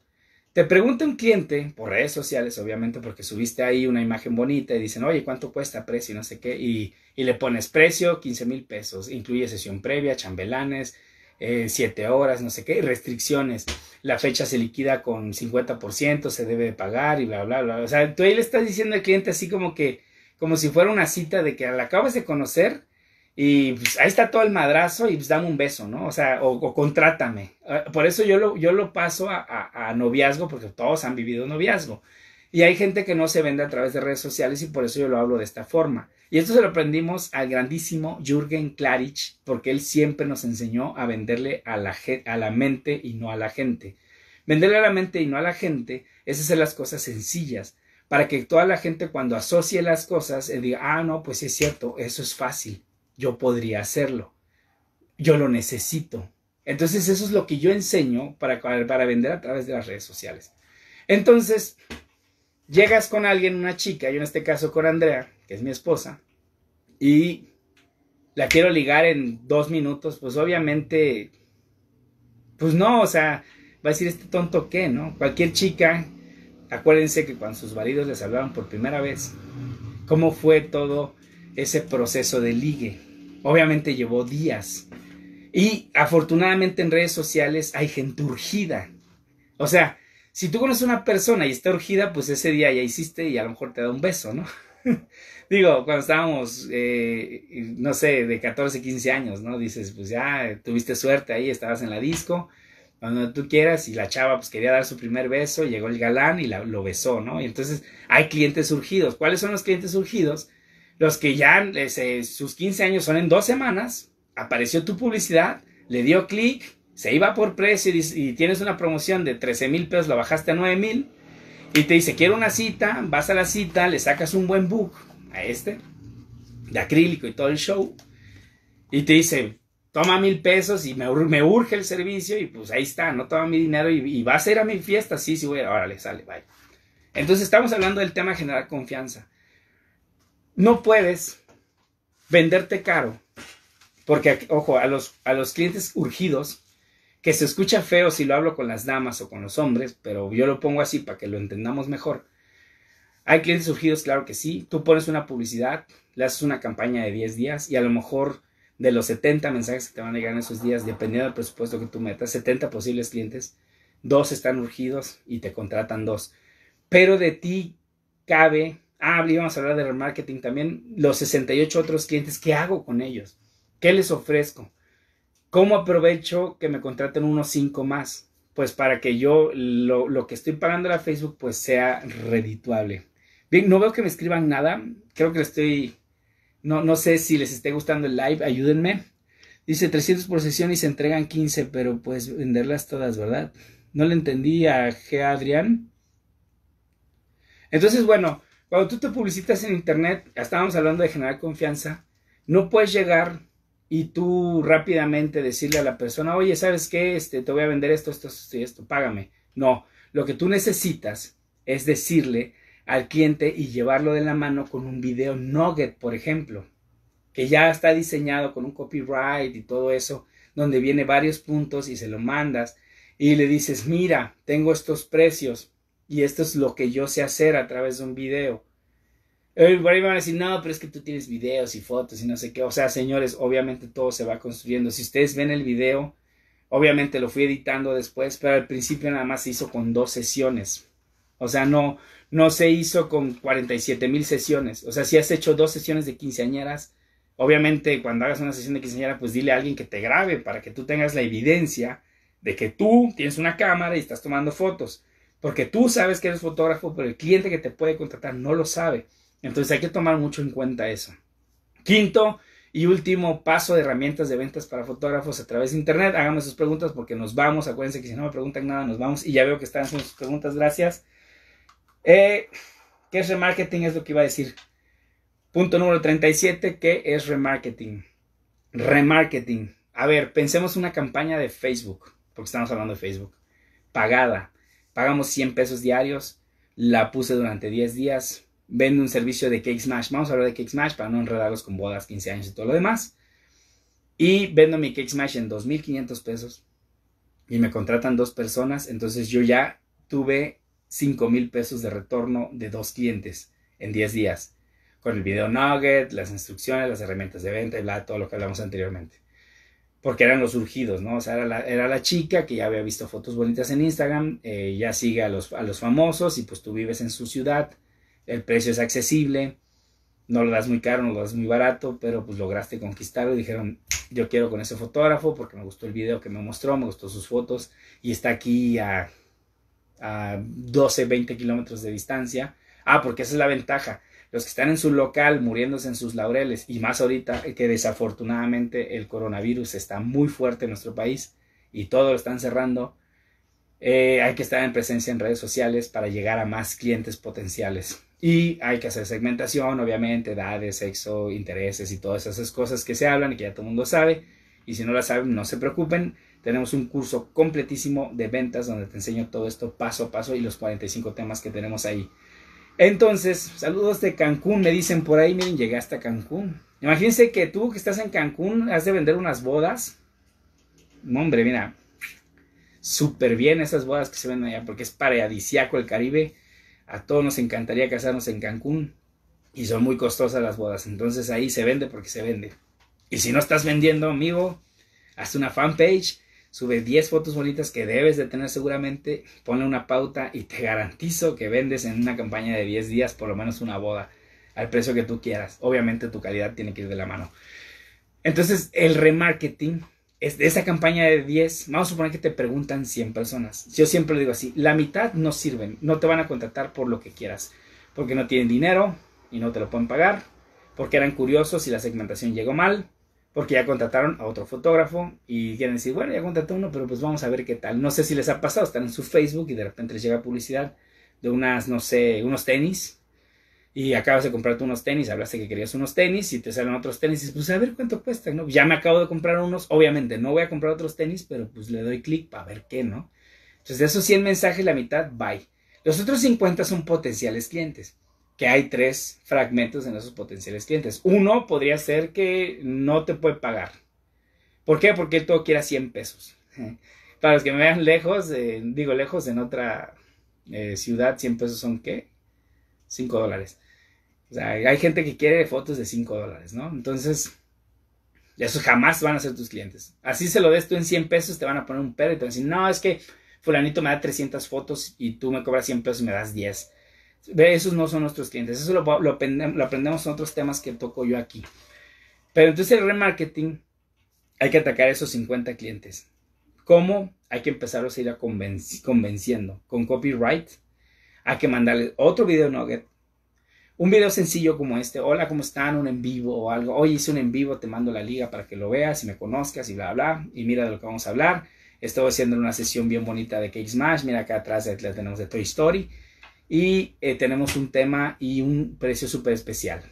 Te pregunta un cliente por redes sociales, obviamente, porque subiste ahí una imagen bonita y dicen, oye, ¿cuánto cuesta precio? Y no sé qué. Y, y le pones precio, 15 mil pesos. Incluye sesión previa, chambelanes, 7 eh, horas, no sé qué. Restricciones. La fecha se liquida con 50%, se debe de pagar y bla, bla, bla. O sea, tú ahí le estás diciendo al cliente así como que, como si fuera una cita de que la acabas de conocer y pues, ahí está todo el madrazo y pues dame un beso, ¿no? O sea, o, contrátame. Ah, por eso yo lo, yo lo paso a, noviazgo porque todos han vivido noviazgo. Y hay gente que no se vende a través de redes sociales y por eso yo lo hablo de esta forma. Y esto se lo aprendimos al grandísimo Jürgen Klarich porque él siempre nos enseñó a venderle a la, a la mente y no a la gente. Venderle a la mente y no a la gente es hacer las cosas sencillas, para que toda la gente cuando asocie las cosas diga, ah, no, pues es cierto, eso es fácil, yo podría hacerlo, yo lo necesito. Entonces eso es lo que yo enseño para, para vender a través de las redes sociales. Entonces, llegas con alguien, una chica, yo en este caso con Andrea, que es mi esposa, y la quiero ligar en dos minutos, pues obviamente, pues no, o sea, va a decir este tonto qué, ¿no? Cualquier chica Acuérdense que cuando sus maridos les hablaron por primera vez, cómo fue todo ese proceso de ligue. Obviamente llevó días. Y afortunadamente en redes sociales hay gente urgida. O sea, si tú conoces una persona y está urgida, pues ese día ya hiciste y a lo mejor te da un beso, ¿no? Digo, cuando estábamos, eh, no sé, de 14, 15 años, ¿no? Dices, pues ya tuviste suerte ahí, estabas en la disco cuando tú quieras, y la chava pues quería dar su primer beso, llegó el galán y la, lo besó, ¿no? Y entonces hay clientes surgidos. ¿Cuáles son los clientes surgidos? Los que ya sus 15 años son en dos semanas, apareció tu publicidad, le dio clic, se iba por precio y, y tienes una promoción de 13 mil pesos, lo bajaste a 9 mil, y te dice, quiero una cita, vas a la cita, le sacas un buen book a este, de acrílico y todo el show, y te dice, toma mil pesos y me, urge el servicio y pues ahí está, no toma mi dinero y, vas a ir a mi fiesta, sí, sí, güey, le sale, bye. Entonces estamos hablando del tema de generar confianza. No puedes venderte caro, porque, ojo, a los, a los clientes urgidos, que se escucha feo si lo hablo con las damas o con los hombres, pero yo lo pongo así para que lo entendamos mejor. Hay clientes urgidos, claro que sí. Tú pones una publicidad, le haces una campaña de 10 días y a lo mejor de los 70 mensajes que te van a llegar en esos días, dependiendo del presupuesto que tú metas, 70 posibles clientes, dos están urgidos y te contratan dos. Pero de ti cabe, ah, íbamos a hablar de remarketing también, los 68 otros clientes, ¿qué hago con ellos? ¿Qué les ofrezco? ¿Cómo aprovecho que me contraten unos 5 más? Pues para que yo lo, que estoy pagando a Facebook pues sea redituable. Bien, no veo que me escriban nada, creo que estoy no, no sé si les esté gustando el live, ayúdenme. Dice 300 por sesión y se entregan 15, pero pues venderlas todas, ¿verdad? No le entendí a G. Adrián. Entonces, bueno, cuando tú te publicitas en internet, estábamos hablando de generar confianza, no puedes llegar y tú rápidamente decirle a la persona, oye, ¿sabes qué? Este, te voy a vender esto, esto, esto y esto, págame. No, lo que tú necesitas es decirle al cliente y llevarlo de la mano con un video nugget, por ejemplo, que ya está diseñado con un copyright y todo eso, donde viene varios puntos y se lo mandas y le dices, mira, tengo estos precios y esto es lo que yo sé hacer a través de un video. Y por ahí van a decir, no, pero es que tú tienes videos y fotos y no sé qué. O sea, señores, obviamente todo se va construyendo. Si ustedes ven el video, obviamente lo fui editando después, pero al principio nada más se hizo con dos sesiones. O sea, no, no se hizo con 47 mil sesiones. O sea, si has hecho dos sesiones de quinceañeras, obviamente cuando hagas una sesión de quinceañera, pues dile a alguien que te grabe para que tú tengas la evidencia de que tú tienes una cámara y estás tomando fotos. Porque tú sabes que eres fotógrafo, pero el cliente que te puede contratar no lo sabe. Entonces hay que tomar mucho en cuenta eso. Quinto y último paso de herramientas de ventas para fotógrafos a través de Internet. Háganme sus preguntas porque nos vamos. Acuérdense que si no me preguntan nada, nos vamos. Y ya veo que están haciendo sus preguntas. Gracias. Eh, ¿Qué es remarketing? Es lo que iba a decir. Punto número 37, ¿qué es remarketing? Remarketing. A ver, pensemos una campaña de Facebook, porque estamos hablando de Facebook, pagada. Pagamos 100 pesos diarios, la puse durante 10 días, Vendo un servicio de Cake Smash. Vamos a hablar de Cake Smash para no enredarlos con bodas, 15 años y todo lo demás. Y vendo mi Cake Smash en 2.500 pesos y me contratan dos personas, entonces yo ya tuve 5 mil pesos de retorno de dos clientes en 10 días, con el video nugget, las instrucciones, las herramientas de venta y bla, todo lo que hablamos anteriormente. Porque eran los surgidos, ¿no? O sea, era la, chica que ya había visto fotos bonitas en Instagram, eh, ya sigue a los, a los famosos y pues tú vives en su ciudad, el precio es accesible, no lo das muy caro, no lo das muy barato, pero pues lograste conquistarlo dijeron, yo quiero con ese fotógrafo porque me gustó el video que me mostró, me gustó sus fotos y está aquí a a 12, 20 kilómetros de distancia. Ah, porque esa es la ventaja. Los que están en su local muriéndose en sus laureles y más ahorita que desafortunadamente el coronavirus está muy fuerte en nuestro país y todo lo están cerrando. Eh, hay que estar en presencia en redes sociales para llegar a más clientes potenciales. Y hay que hacer segmentación, obviamente, edades, sexo, intereses y todas esas cosas que se hablan y que ya todo el mundo sabe. Y si no la saben, no se preocupen. Tenemos un curso completísimo de ventas donde te enseño todo esto paso a paso y los 45 temas que tenemos ahí. Entonces, saludos de Cancún, me dicen por ahí, miren, llegué hasta Cancún. Imagínense que tú que estás en Cancún has de vender unas bodas. hombre, mira, súper bien esas bodas que se venden allá porque es paradisíaco el Caribe. A todos nos encantaría casarnos en Cancún y son muy costosas las bodas. Entonces ahí se vende porque se vende. Y si no estás vendiendo, amigo, haz una fanpage Sube 10 fotos bonitas que debes de tener seguramente, ponle una pauta y te garantizo que vendes en una campaña de 10 días por lo menos una boda al precio que tú quieras. Obviamente tu calidad tiene que ir de la mano. Entonces, el remarketing es de esa campaña de 10, vamos a suponer que te preguntan 100 personas. Yo siempre lo digo así, la mitad no sirven, no te van a contratar por lo que quieras, porque no tienen dinero y no te lo pueden pagar, porque eran curiosos y la segmentación llegó mal, porque ya contrataron a otro fotógrafo y quieren decir, bueno, ya contraté uno, pero pues vamos a ver qué tal. No sé si les ha pasado, están en su Facebook y de repente les llega publicidad de unas, no sé, unos tenis. Y acabas de comprarte unos tenis, hablaste que querías unos tenis y te salen otros tenis y dices, pues a ver cuánto cuestan, ¿no? Ya me acabo de comprar unos, obviamente no voy a comprar otros tenis, pero pues le doy clic para ver qué, ¿no? Entonces de esos 100 mensajes, la mitad, bye. Los otros 50 son potenciales clientes que hay tres fragmentos en esos potenciales clientes. Uno podría ser que no te puede pagar. ¿Por qué? Porque él todo a 100 pesos. Para los que me vean lejos, eh, digo lejos, en otra eh, ciudad 100 pesos son qué? 5 dólares. O sea, hay gente que quiere fotos de 5 dólares, ¿no? Entonces, esos jamás van a ser tus clientes. Así se lo des tú en 100 pesos, te van a poner un pedo y te van a decir, no, es que fulanito me da 300 fotos y tú me cobras 100 pesos y me das 10 esos no son nuestros clientes. Eso lo, aprendemos, en otros temas que toco yo aquí. Pero entonces el remarketing, hay que atacar esos 50 clientes. ¿Cómo? Hay que empezarlos a ir a convenciendo. Con copyright, hay que mandarles otro video nugget. Un video sencillo como este, hola, ¿cómo están? Un en vivo o algo. Hoy hice un en vivo, te mando la liga para que lo veas y me conozcas y bla, bla. Y mira de lo que vamos a hablar. Estoy haciendo una sesión bien bonita de Cake Smash. Mira acá atrás la tenemos de Toy Story y eh, tenemos un tema y un precio súper especial.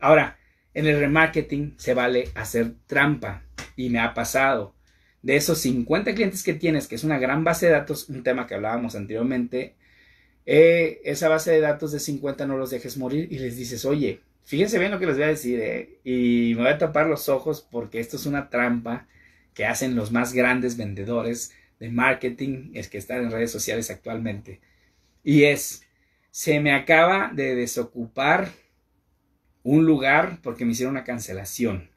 Ahora, en el remarketing se vale hacer trampa y me ha pasado. De esos 50 clientes que tienes, que es una gran base de datos, un tema que hablábamos anteriormente, eh, esa base de datos de 50 no los dejes morir y les dices, oye, fíjense bien lo que les voy a decir, eh, y me voy a tapar los ojos porque esto es una trampa que hacen los más grandes vendedores de marketing, es que están en redes sociales actualmente y es, se me acaba de desocupar un lugar porque me hicieron una cancelación.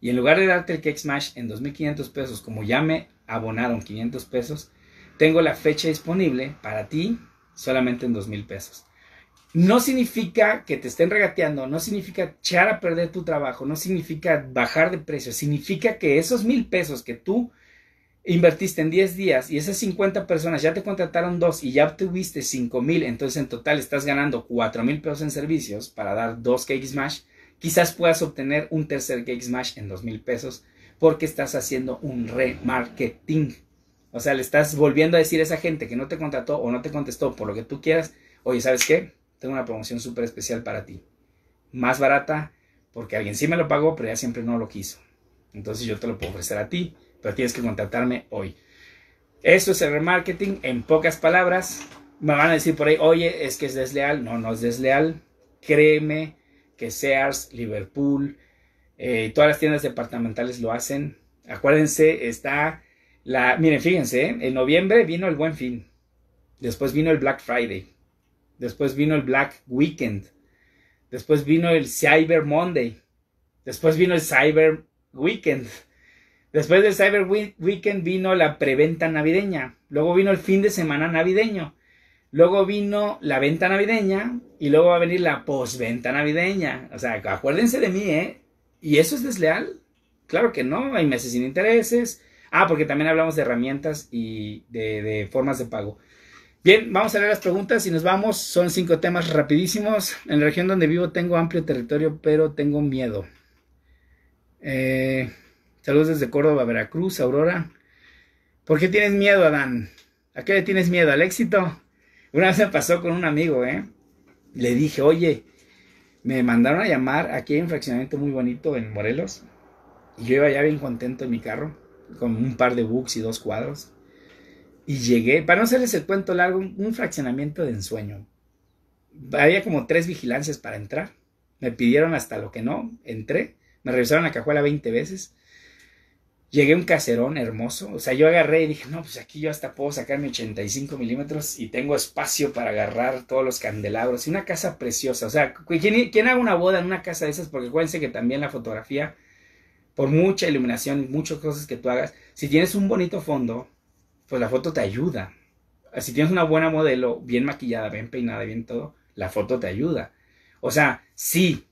Y en lugar de darte el Cake Smash en 2.500 pesos, como ya me abonaron 500 pesos, tengo la fecha disponible para ti solamente en 2.000 pesos. No significa que te estén regateando, no significa echar a perder tu trabajo, no significa bajar de precio, significa que esos mil pesos que tú invertiste en 10 días y esas 50 personas ya te contrataron dos y ya obtuviste 5 mil, entonces en total estás ganando 4 mil pesos en servicios para dar dos Cake Smash, quizás puedas obtener un tercer Cake Smash en 2 mil pesos porque estás haciendo un remarketing. O sea, le estás volviendo a decir a esa gente que no te contrató o no te contestó por lo que tú quieras, oye, ¿sabes qué? Tengo una promoción súper especial para ti. Más barata porque alguien sí me lo pagó, pero ya siempre no lo quiso. Entonces yo te lo puedo ofrecer a ti pero tienes que contactarme hoy. Eso es el remarketing en pocas palabras. Me van a decir por ahí, oye, es que es desleal. No, no es desleal. Créeme que Sears, Liverpool, eh, todas las tiendas departamentales lo hacen. Acuérdense, está la... Miren, fíjense, ¿eh? en noviembre vino el buen fin. Después vino el Black Friday. Después vino el Black Weekend. Después vino el Cyber Monday. Después vino el Cyber Weekend. Después del Cyber Weekend vino la preventa navideña, luego vino el fin de semana navideño, luego vino la venta navideña y luego va a venir la postventa navideña. O sea, acuérdense de mí, ¿eh? ¿Y eso es desleal? Claro que no, hay meses sin intereses. Ah, porque también hablamos de herramientas y de, de formas de pago. Bien, vamos a leer las preguntas y nos vamos. Son cinco temas rapidísimos. En la región donde vivo tengo amplio territorio, pero tengo miedo. Eh, Saludos desde Córdoba, Veracruz, Aurora. ¿Por qué tienes miedo, Adán? ¿A qué le tienes miedo? ¿Al éxito? Una vez me pasó con un amigo, ¿eh? Le dije, oye, me mandaron a llamar, aquí hay un fraccionamiento muy bonito en Morelos. Y yo iba ya bien contento en mi carro, con un par de books y dos cuadros. Y llegué, para no hacerles el cuento largo, un fraccionamiento de ensueño. Había como tres vigilancias para entrar. Me pidieron hasta lo que no, entré, me revisaron la cajuela 20 veces. Llegué a un caserón hermoso, o sea, yo agarré y dije, no, pues aquí yo hasta puedo sacar mi 85 milímetros y tengo espacio para agarrar todos los candelabros. Y una casa preciosa, o sea, ¿quién, haga una boda en una casa de esas? Porque acuérdense que también la fotografía, por mucha iluminación y muchas cosas que tú hagas, si tienes un bonito fondo, pues la foto te ayuda. Ah, si tienes una buena modelo, bien maquillada, bien peinada, bien todo, la foto te ayuda. O sea, sí,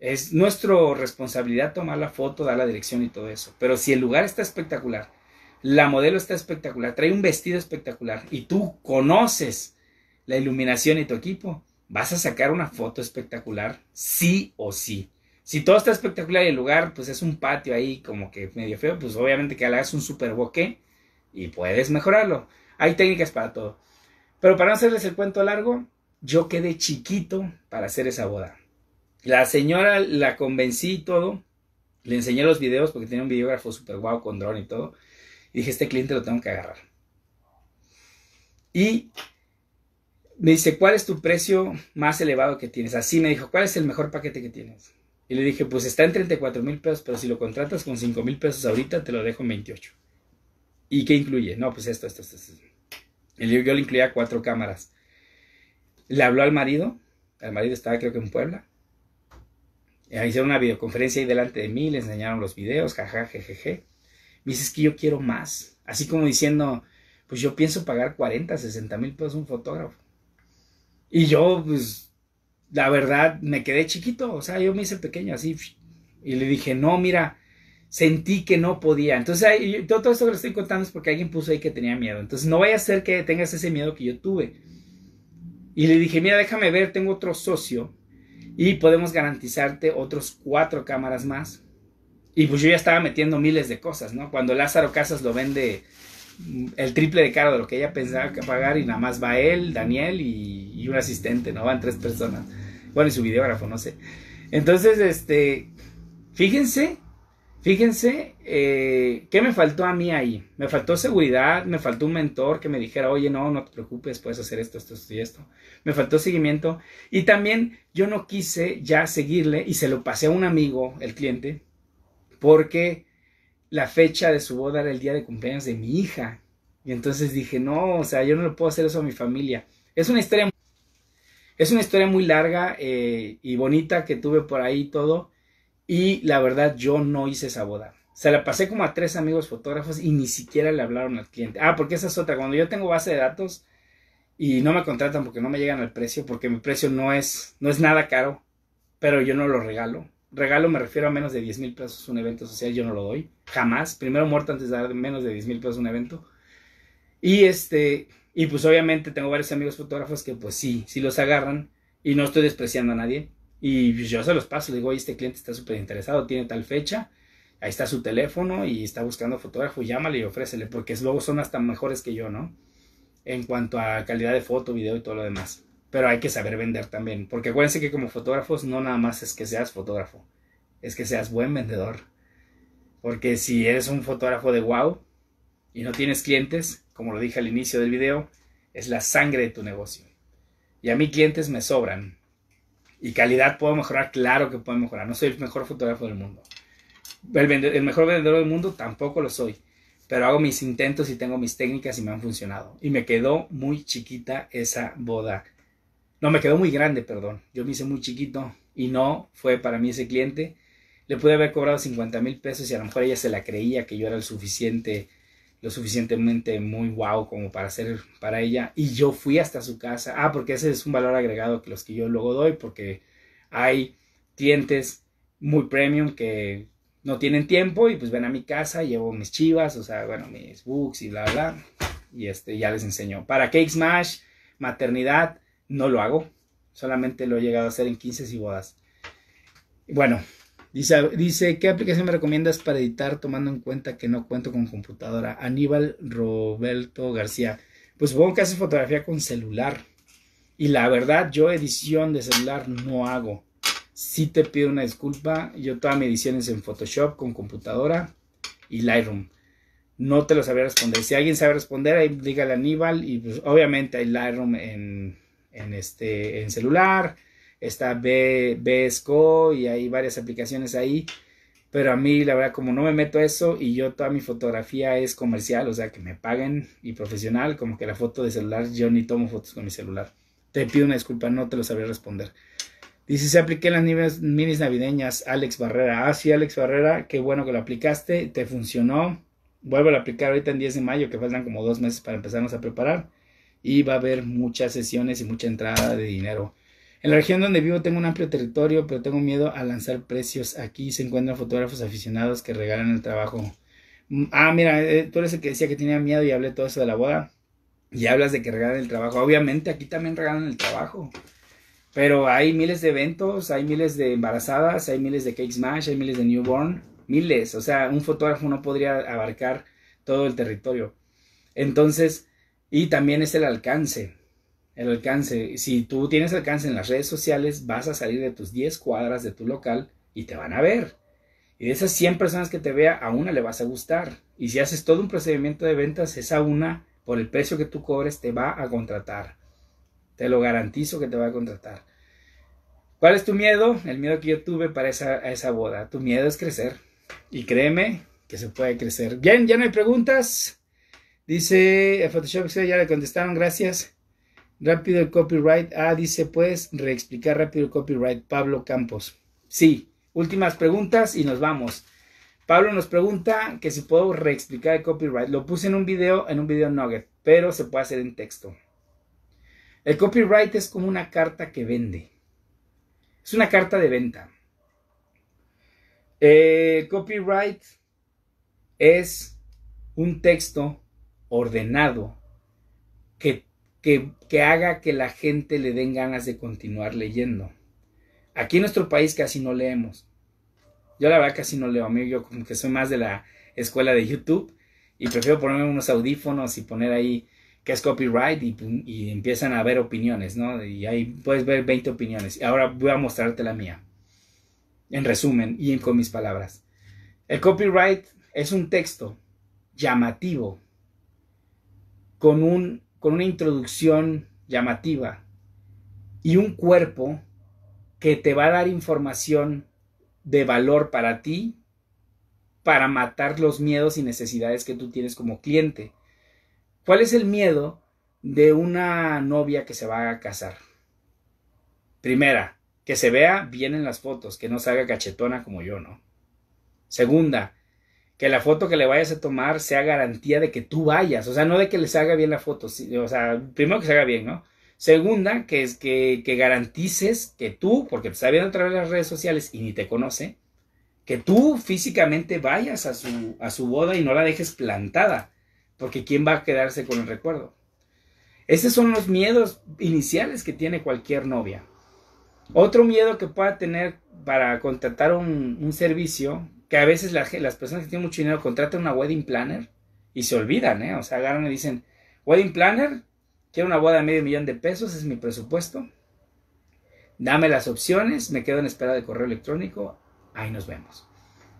es nuestra responsabilidad tomar la foto, dar la dirección y todo eso. Pero si el lugar está espectacular, la modelo está espectacular, trae un vestido espectacular y tú conoces la iluminación y tu equipo, vas a sacar una foto espectacular, sí o sí. Si todo está espectacular y el lugar, pues es un patio ahí como que medio feo, pues obviamente que hagas un super bokeh y puedes mejorarlo. Hay técnicas para todo. Pero para no hacerles el cuento largo, yo quedé chiquito para hacer esa boda. La señora la convencí y todo. Le enseñé los videos porque tenía un videógrafo súper guau con dron y todo. Y dije, este cliente lo tengo que agarrar. Y me dice, ¿cuál es tu precio más elevado que tienes? Así me dijo, ¿cuál es el mejor paquete que tienes? Y le dije, pues está en 34 mil pesos, pero si lo contratas con 5 mil pesos ahorita, te lo dejo en 28. ¿Y qué incluye? No, pues esto, esto, esto. Yo, yo le incluía cuatro cámaras. Le habló al marido, el marido estaba creo que en Puebla, eh, hicieron una videoconferencia ahí delante de mí, le enseñaron los videos, jajaja, jejeje. Me dice, es que yo quiero más. Así como diciendo, pues yo pienso pagar 40, 60 mil pesos un fotógrafo. Y yo, pues, la verdad, me quedé chiquito, o sea, yo me hice pequeño así. Y le dije, no, mira, sentí que no podía. Entonces, todo esto que le estoy contando es porque alguien puso ahí que tenía miedo. Entonces, no vaya a ser que tengas ese miedo que yo tuve. Y le dije, mira, déjame ver, tengo otro socio y podemos garantizarte otros cuatro cámaras más. Y pues yo ya estaba metiendo miles de cosas, ¿no? Cuando Lázaro Casas lo vende mm, el triple de caro de lo que ella pensaba que pagar y nada más va él, Daniel y, y un asistente, ¿no? Van tres personas. Bueno, y su videógrafo, no sé. Entonces, este, fíjense Fíjense, eh, ¿qué me faltó a mí ahí? Me faltó seguridad, me faltó un mentor que me dijera, oye, no, no te preocupes, puedes hacer esto, esto, esto y esto. Me faltó seguimiento. Y también yo no quise ya seguirle y se lo pasé a un amigo, el cliente, porque la fecha de su boda era el día de cumpleaños de mi hija. Y entonces dije, no, o sea, yo no le puedo hacer eso a mi familia. Es una historia, es una historia muy larga eh, y bonita que tuve por ahí todo y la verdad, yo no hice esa boda. Se la pasé como a tres amigos fotógrafos y ni siquiera le hablaron al cliente. Ah, porque esa es otra. Cuando yo tengo base de datos y no me contratan porque no me llegan al precio, porque mi precio no es, no es nada caro, pero yo no lo regalo. Regalo me refiero a menos de 10 mil pesos un evento social, yo no lo doy. Jamás. Primero muerto antes de dar menos de 10 mil pesos un evento. Y este, y pues obviamente tengo varios amigos fotógrafos que pues sí, sí los agarran y no estoy despreciando a nadie, y pues, yo se los paso, digo, este cliente está súper interesado, tiene tal fecha, ahí está su teléfono y está buscando fotógrafo, llámale y ofrécele, porque luego son hasta mejores que yo, ¿no? En cuanto a calidad de foto, video y todo lo demás. Pero hay que saber vender también, porque acuérdense que como fotógrafos no nada más es que seas fotógrafo, es que seas buen vendedor. Porque si eres un fotógrafo de wow y no tienes clientes, como lo dije al inicio del video, es la sangre de tu negocio. Y a mí clientes me sobran, y calidad puedo mejorar, claro que puedo mejorar. No soy el mejor fotógrafo del mundo. El, mejor vendedor del mundo tampoco lo soy. Pero hago mis intentos y tengo mis técnicas y me han funcionado. Y me quedó muy chiquita esa boda. No, me quedó muy grande, perdón. Yo me hice muy chiquito y no fue para mí ese cliente. Le pude haber cobrado 50 mil pesos y a lo mejor ella se la creía que yo era el suficiente lo suficientemente muy guau como para hacer para ella. Y yo fui hasta su casa. Ah, porque ese es un valor agregado que los que yo luego doy, porque hay clientes muy premium que no tienen tiempo y pues ven a mi casa, llevo mis chivas, o sea, bueno, mis books y bla, bla. Y este, ya les enseñó Para Cake Smash, maternidad, no lo hago. Solamente lo he llegado a hacer en 15 y bodas. Bueno, Dice, ¿qué aplicación me recomiendas para editar tomando en cuenta que no cuento con computadora? Aníbal Roberto García. Pues supongo que haces fotografía con celular. Y la verdad, yo edición de celular no hago. si te pido una disculpa. Yo toda mi edición en Photoshop, con computadora y Lightroom. No te lo sabía responder. Si alguien sabe responder, ahí dígale a Aníbal. Y pues, obviamente hay Lightroom en, este, en celular está B, BSCO y hay varias aplicaciones ahí. Pero a mí, la verdad, como no me meto a eso y yo toda mi fotografía es comercial, o sea, que me paguen y profesional, como que la foto de celular, yo ni tomo fotos con mi celular. Te pido una disculpa, no te lo sabré responder. Dice, se apliqué las minis navideñas, Alex Barrera. Ah, sí, Alex Barrera, qué bueno que lo aplicaste, te funcionó. Vuelvo a aplicar ahorita en 10 de mayo, que faltan como dos meses para empezarnos a preparar. Y va a haber muchas sesiones y mucha entrada de dinero. En la región donde vivo tengo un amplio territorio, pero tengo miedo a lanzar precios. Aquí se encuentran fotógrafos aficionados que regalan el trabajo. Mm, ah, mira, eh, eh, tú eres el que decía que tenía miedo y hablé todo eso de la boda. Y hablas de que regalan el trabajo. Obviamente, aquí también regalan el trabajo. Pero hay miles de eventos, hay miles de embarazadas, hay miles de cake smash, hay miles de newborn. Miles. O sea, un fotógrafo no podría abarcar todo el territorio. Entonces, y también es el alcance. El alcance, si tú tienes alcance en las redes sociales, vas a salir de tus 10 cuadras de tu local y te van a ver. Y de esas 100 personas que te vea, a una le vas a gustar. Y si haces todo un procedimiento de ventas, esa una, por el precio que tú cobres, te va a contratar. Te lo garantizo que te va a contratar. ¿Cuál es tu miedo? El miedo que yo tuve para esa, boda. Tu miedo es crecer. Y créeme que se puede crecer. Bien, ya no hay preguntas. Dice eh, Photoshop, ya le contestaron, gracias. Rápido el copyright. Ah, dice, ¿puedes reexplicar rápido el copyright. Pablo Campos. Sí, últimas preguntas y nos vamos. Pablo nos pregunta que si puedo reexplicar el copyright. Lo puse en un video, en un video nugget, pero se puede hacer en texto. El copyright es como una carta que vende. Es una carta de venta. El eh, copyright es un texto ordenado que, haga que la gente le den ganas de continuar leyendo. Aquí en nuestro país casi no leemos. Yo la verdad casi no leo, amigo. Yo como que soy más de la escuela de YouTube y prefiero ponerme unos audífonos y poner ahí que es copyright y, empiezan a ver opiniones, ¿no? Y ahí puedes ver 20 opiniones. y Ahora voy a mostrarte la mía. En resumen y con mis palabras. El copyright es un texto llamativo con un con una introducción llamativa y un cuerpo que te va a dar información de valor para ti para matar los miedos y necesidades que tú tienes como cliente. ¿Cuál es el miedo de una novia que se va a casar? Primera, que se vea bien en las fotos, que no se haga cachetona como yo, ¿no? Segunda, que la foto que le vayas a tomar sea garantía de que tú vayas, o sea, no de que le haga bien la foto, o sea, primero que se haga bien, ¿no? Segunda, que es que, garantices que tú, porque te está viendo a través de las redes sociales y ni te conoce, que tú físicamente vayas a su, a su boda y no la dejes plantada, porque ¿quién va a quedarse con el recuerdo? Esos son los miedos iniciales que tiene cualquier novia. Otro miedo que pueda tener para contratar un, un servicio que a veces las, personas que tienen mucho dinero contratan una wedding planner y se olvidan, ¿eh? O sea, agarran y dicen, wedding planner, quiero una boda de medio millón de pesos, es mi presupuesto. Dame las opciones, me quedo en espera de correo electrónico, ahí nos vemos.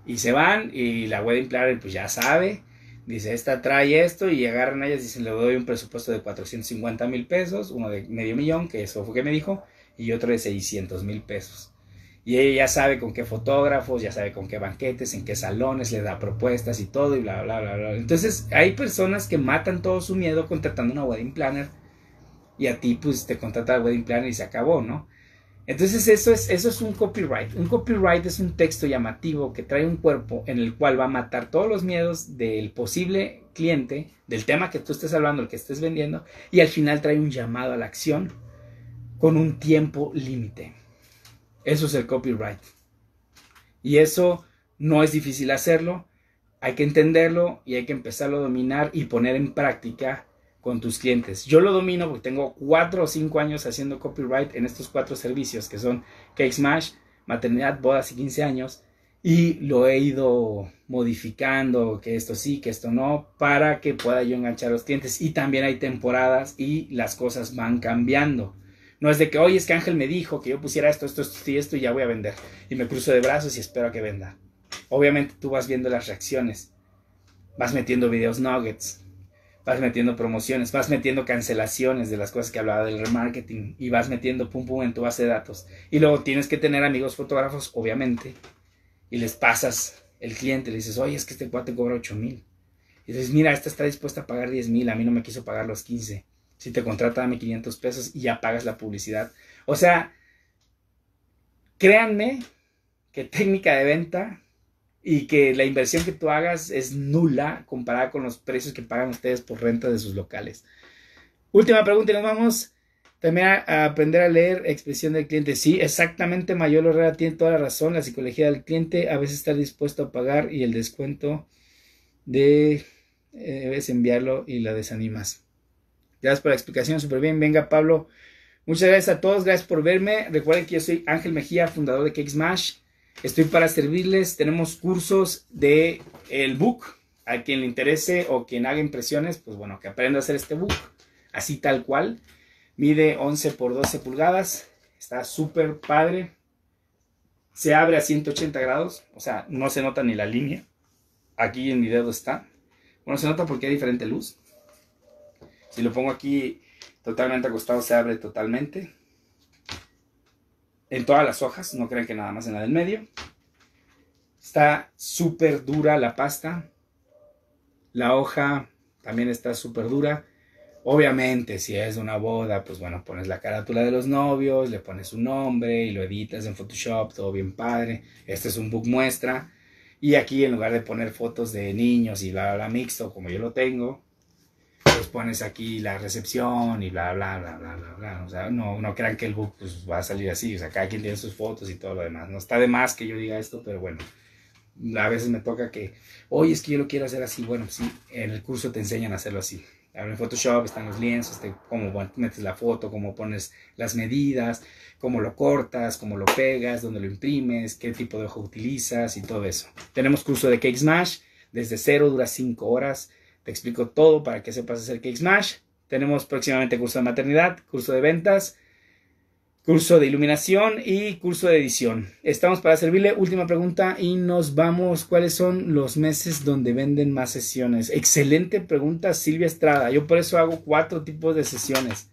Y se van y la wedding planner pues ya sabe, dice, esta trae esto y agarran a ellas y dicen, le doy un presupuesto de 450 mil pesos, uno de medio millón, que eso fue que me dijo, y otro de 600 mil pesos. Y ella ya sabe con qué fotógrafos, ya sabe con qué banquetes, en qué salones, le da propuestas y todo y bla, bla, bla, bla. Entonces hay personas que matan todo su miedo contratando una wedding planner y a ti pues te contrata la wedding planner y se acabó, ¿no? Entonces eso es, eso es un copyright. Un copyright es un texto llamativo que trae un cuerpo en el cual va a matar todos los miedos del posible cliente, del tema que tú estés hablando, el que estés vendiendo, y al final trae un llamado a la acción con un tiempo límite. Eso es el copyright. Y eso no es difícil hacerlo, hay que entenderlo y hay que empezarlo a dominar y poner en práctica con tus clientes. Yo lo domino porque tengo cuatro o cinco años haciendo copyright en estos cuatro servicios que son Cake Smash, maternidad, bodas y 15 años y lo he ido modificando, que esto sí, que esto no, para que pueda yo enganchar a los clientes. Y también hay temporadas y las cosas van cambiando. No es de que, oye, es que Ángel me dijo que yo pusiera esto, esto, esto y esto y ya voy a vender. Y me cruzo de brazos y espero a que venda. Obviamente tú vas viendo las reacciones. Vas metiendo videos nuggets. Vas metiendo promociones. Vas metiendo cancelaciones de las cosas que hablaba del remarketing. Y vas metiendo pum pum en tu base de datos. Y luego tienes que tener amigos fotógrafos, obviamente. Y les pasas el cliente. Le dices, oye, es que este cuate cobra 8 mil. Y dices, mira, esta está dispuesta a pagar 10 mil. A mí no me quiso pagar los 15. Si te contrata, dame 500 pesos y ya pagas la publicidad. O sea, créanme que técnica de venta y que la inversión que tú hagas es nula comparada con los precios que pagan ustedes por renta de sus locales. Última pregunta y nos vamos también a, aprender a leer expresión del cliente. Sí, exactamente, Mayor Herrera tiene toda la razón. La psicología del cliente a veces está dispuesto a pagar y el descuento de eh, enviarlo y la desanimas. Gracias por la explicación, súper bien. Venga, Pablo. Muchas gracias a todos, gracias por verme. Recuerden que yo soy Ángel Mejía, fundador de Cake Smash. Estoy para servirles. Tenemos cursos de el book. A quien le interese o quien haga impresiones, pues bueno, que aprenda a hacer este book. Así tal cual. Mide 11 por 12 pulgadas. Está súper padre. Se abre a 180 grados. O sea, no se nota ni la línea. Aquí en mi dedo está. Bueno, se nota porque hay diferente luz si lo pongo aquí totalmente acostado, se abre totalmente. En todas las hojas, no crean que nada más en la del medio. Está súper dura la pasta. La hoja también está súper dura. Obviamente, si es una boda, pues bueno, pones la carátula de los novios, le pones su nombre y lo editas en Photoshop, todo bien padre. Este es un book muestra. Y aquí, en lugar de poner fotos de niños y bla, bla mixto, como yo lo tengo, pones aquí la recepción y bla, bla, bla, bla, bla, bla. O sea, no, no crean que el book pues, va a salir así. O sea, cada quien tiene sus fotos y todo lo demás. No está de más que yo diga esto, pero bueno. A veces me toca que, oye, es que yo lo quiero hacer así. Bueno, sí, en el curso te enseñan a hacerlo así. en Photoshop están los lienzos, te, cómo metes la foto, cómo pones las medidas, cómo lo cortas, cómo lo pegas, dónde lo imprimes, qué tipo de ojo utilizas y todo eso. Tenemos curso de Cake Smash, desde cero dura 5 horas explico todo para que sepas hacer Cake Smash. Tenemos próximamente curso de maternidad, curso de ventas, curso de iluminación y curso de edición. Estamos para servirle. Última pregunta y nos vamos. ¿Cuáles son los meses donde venden más sesiones? Excelente pregunta, Silvia Estrada. Yo por eso hago cuatro tipos de sesiones.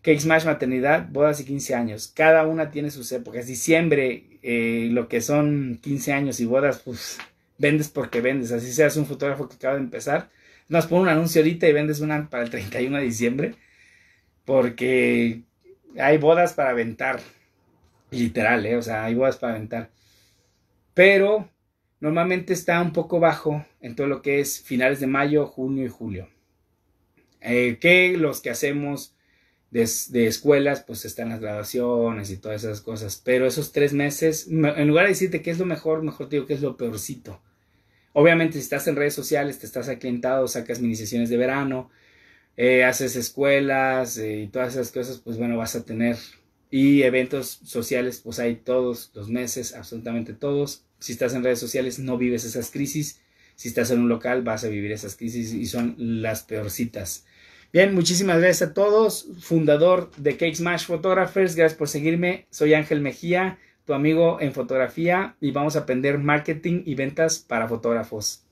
Cake Smash Maternidad, bodas y 15 años. Cada una tiene sus épocas. Diciembre, eh, lo que son 15 años y bodas, pues vendes porque vendes. Así seas un fotógrafo que acaba de empezar nos pon un anuncio ahorita y vendes una para el 31 de diciembre, porque hay bodas para aventar, literal, ¿eh? o sea, hay bodas para aventar. Pero normalmente está un poco bajo en todo lo que es finales de mayo, junio y julio. Eh, que los que hacemos de, escuelas, pues están las graduaciones y todas esas cosas. Pero esos tres meses, en lugar de decirte qué es lo mejor, mejor te digo que es lo peorcito. Obviamente, si estás en redes sociales, te estás aclientado, sacas mini sesiones de verano, eh, haces escuelas eh, y todas esas cosas, pues bueno, vas a tener. Y eventos sociales, pues hay todos los meses, absolutamente todos. Si estás en redes sociales, no vives esas crisis. Si estás en un local, vas a vivir esas crisis y son las peorcitas. Bien, muchísimas gracias a todos. Fundador de Cake Smash Photographers, gracias por seguirme. Soy Ángel Mejía tu amigo en fotografía y vamos a aprender marketing y ventas para fotógrafos.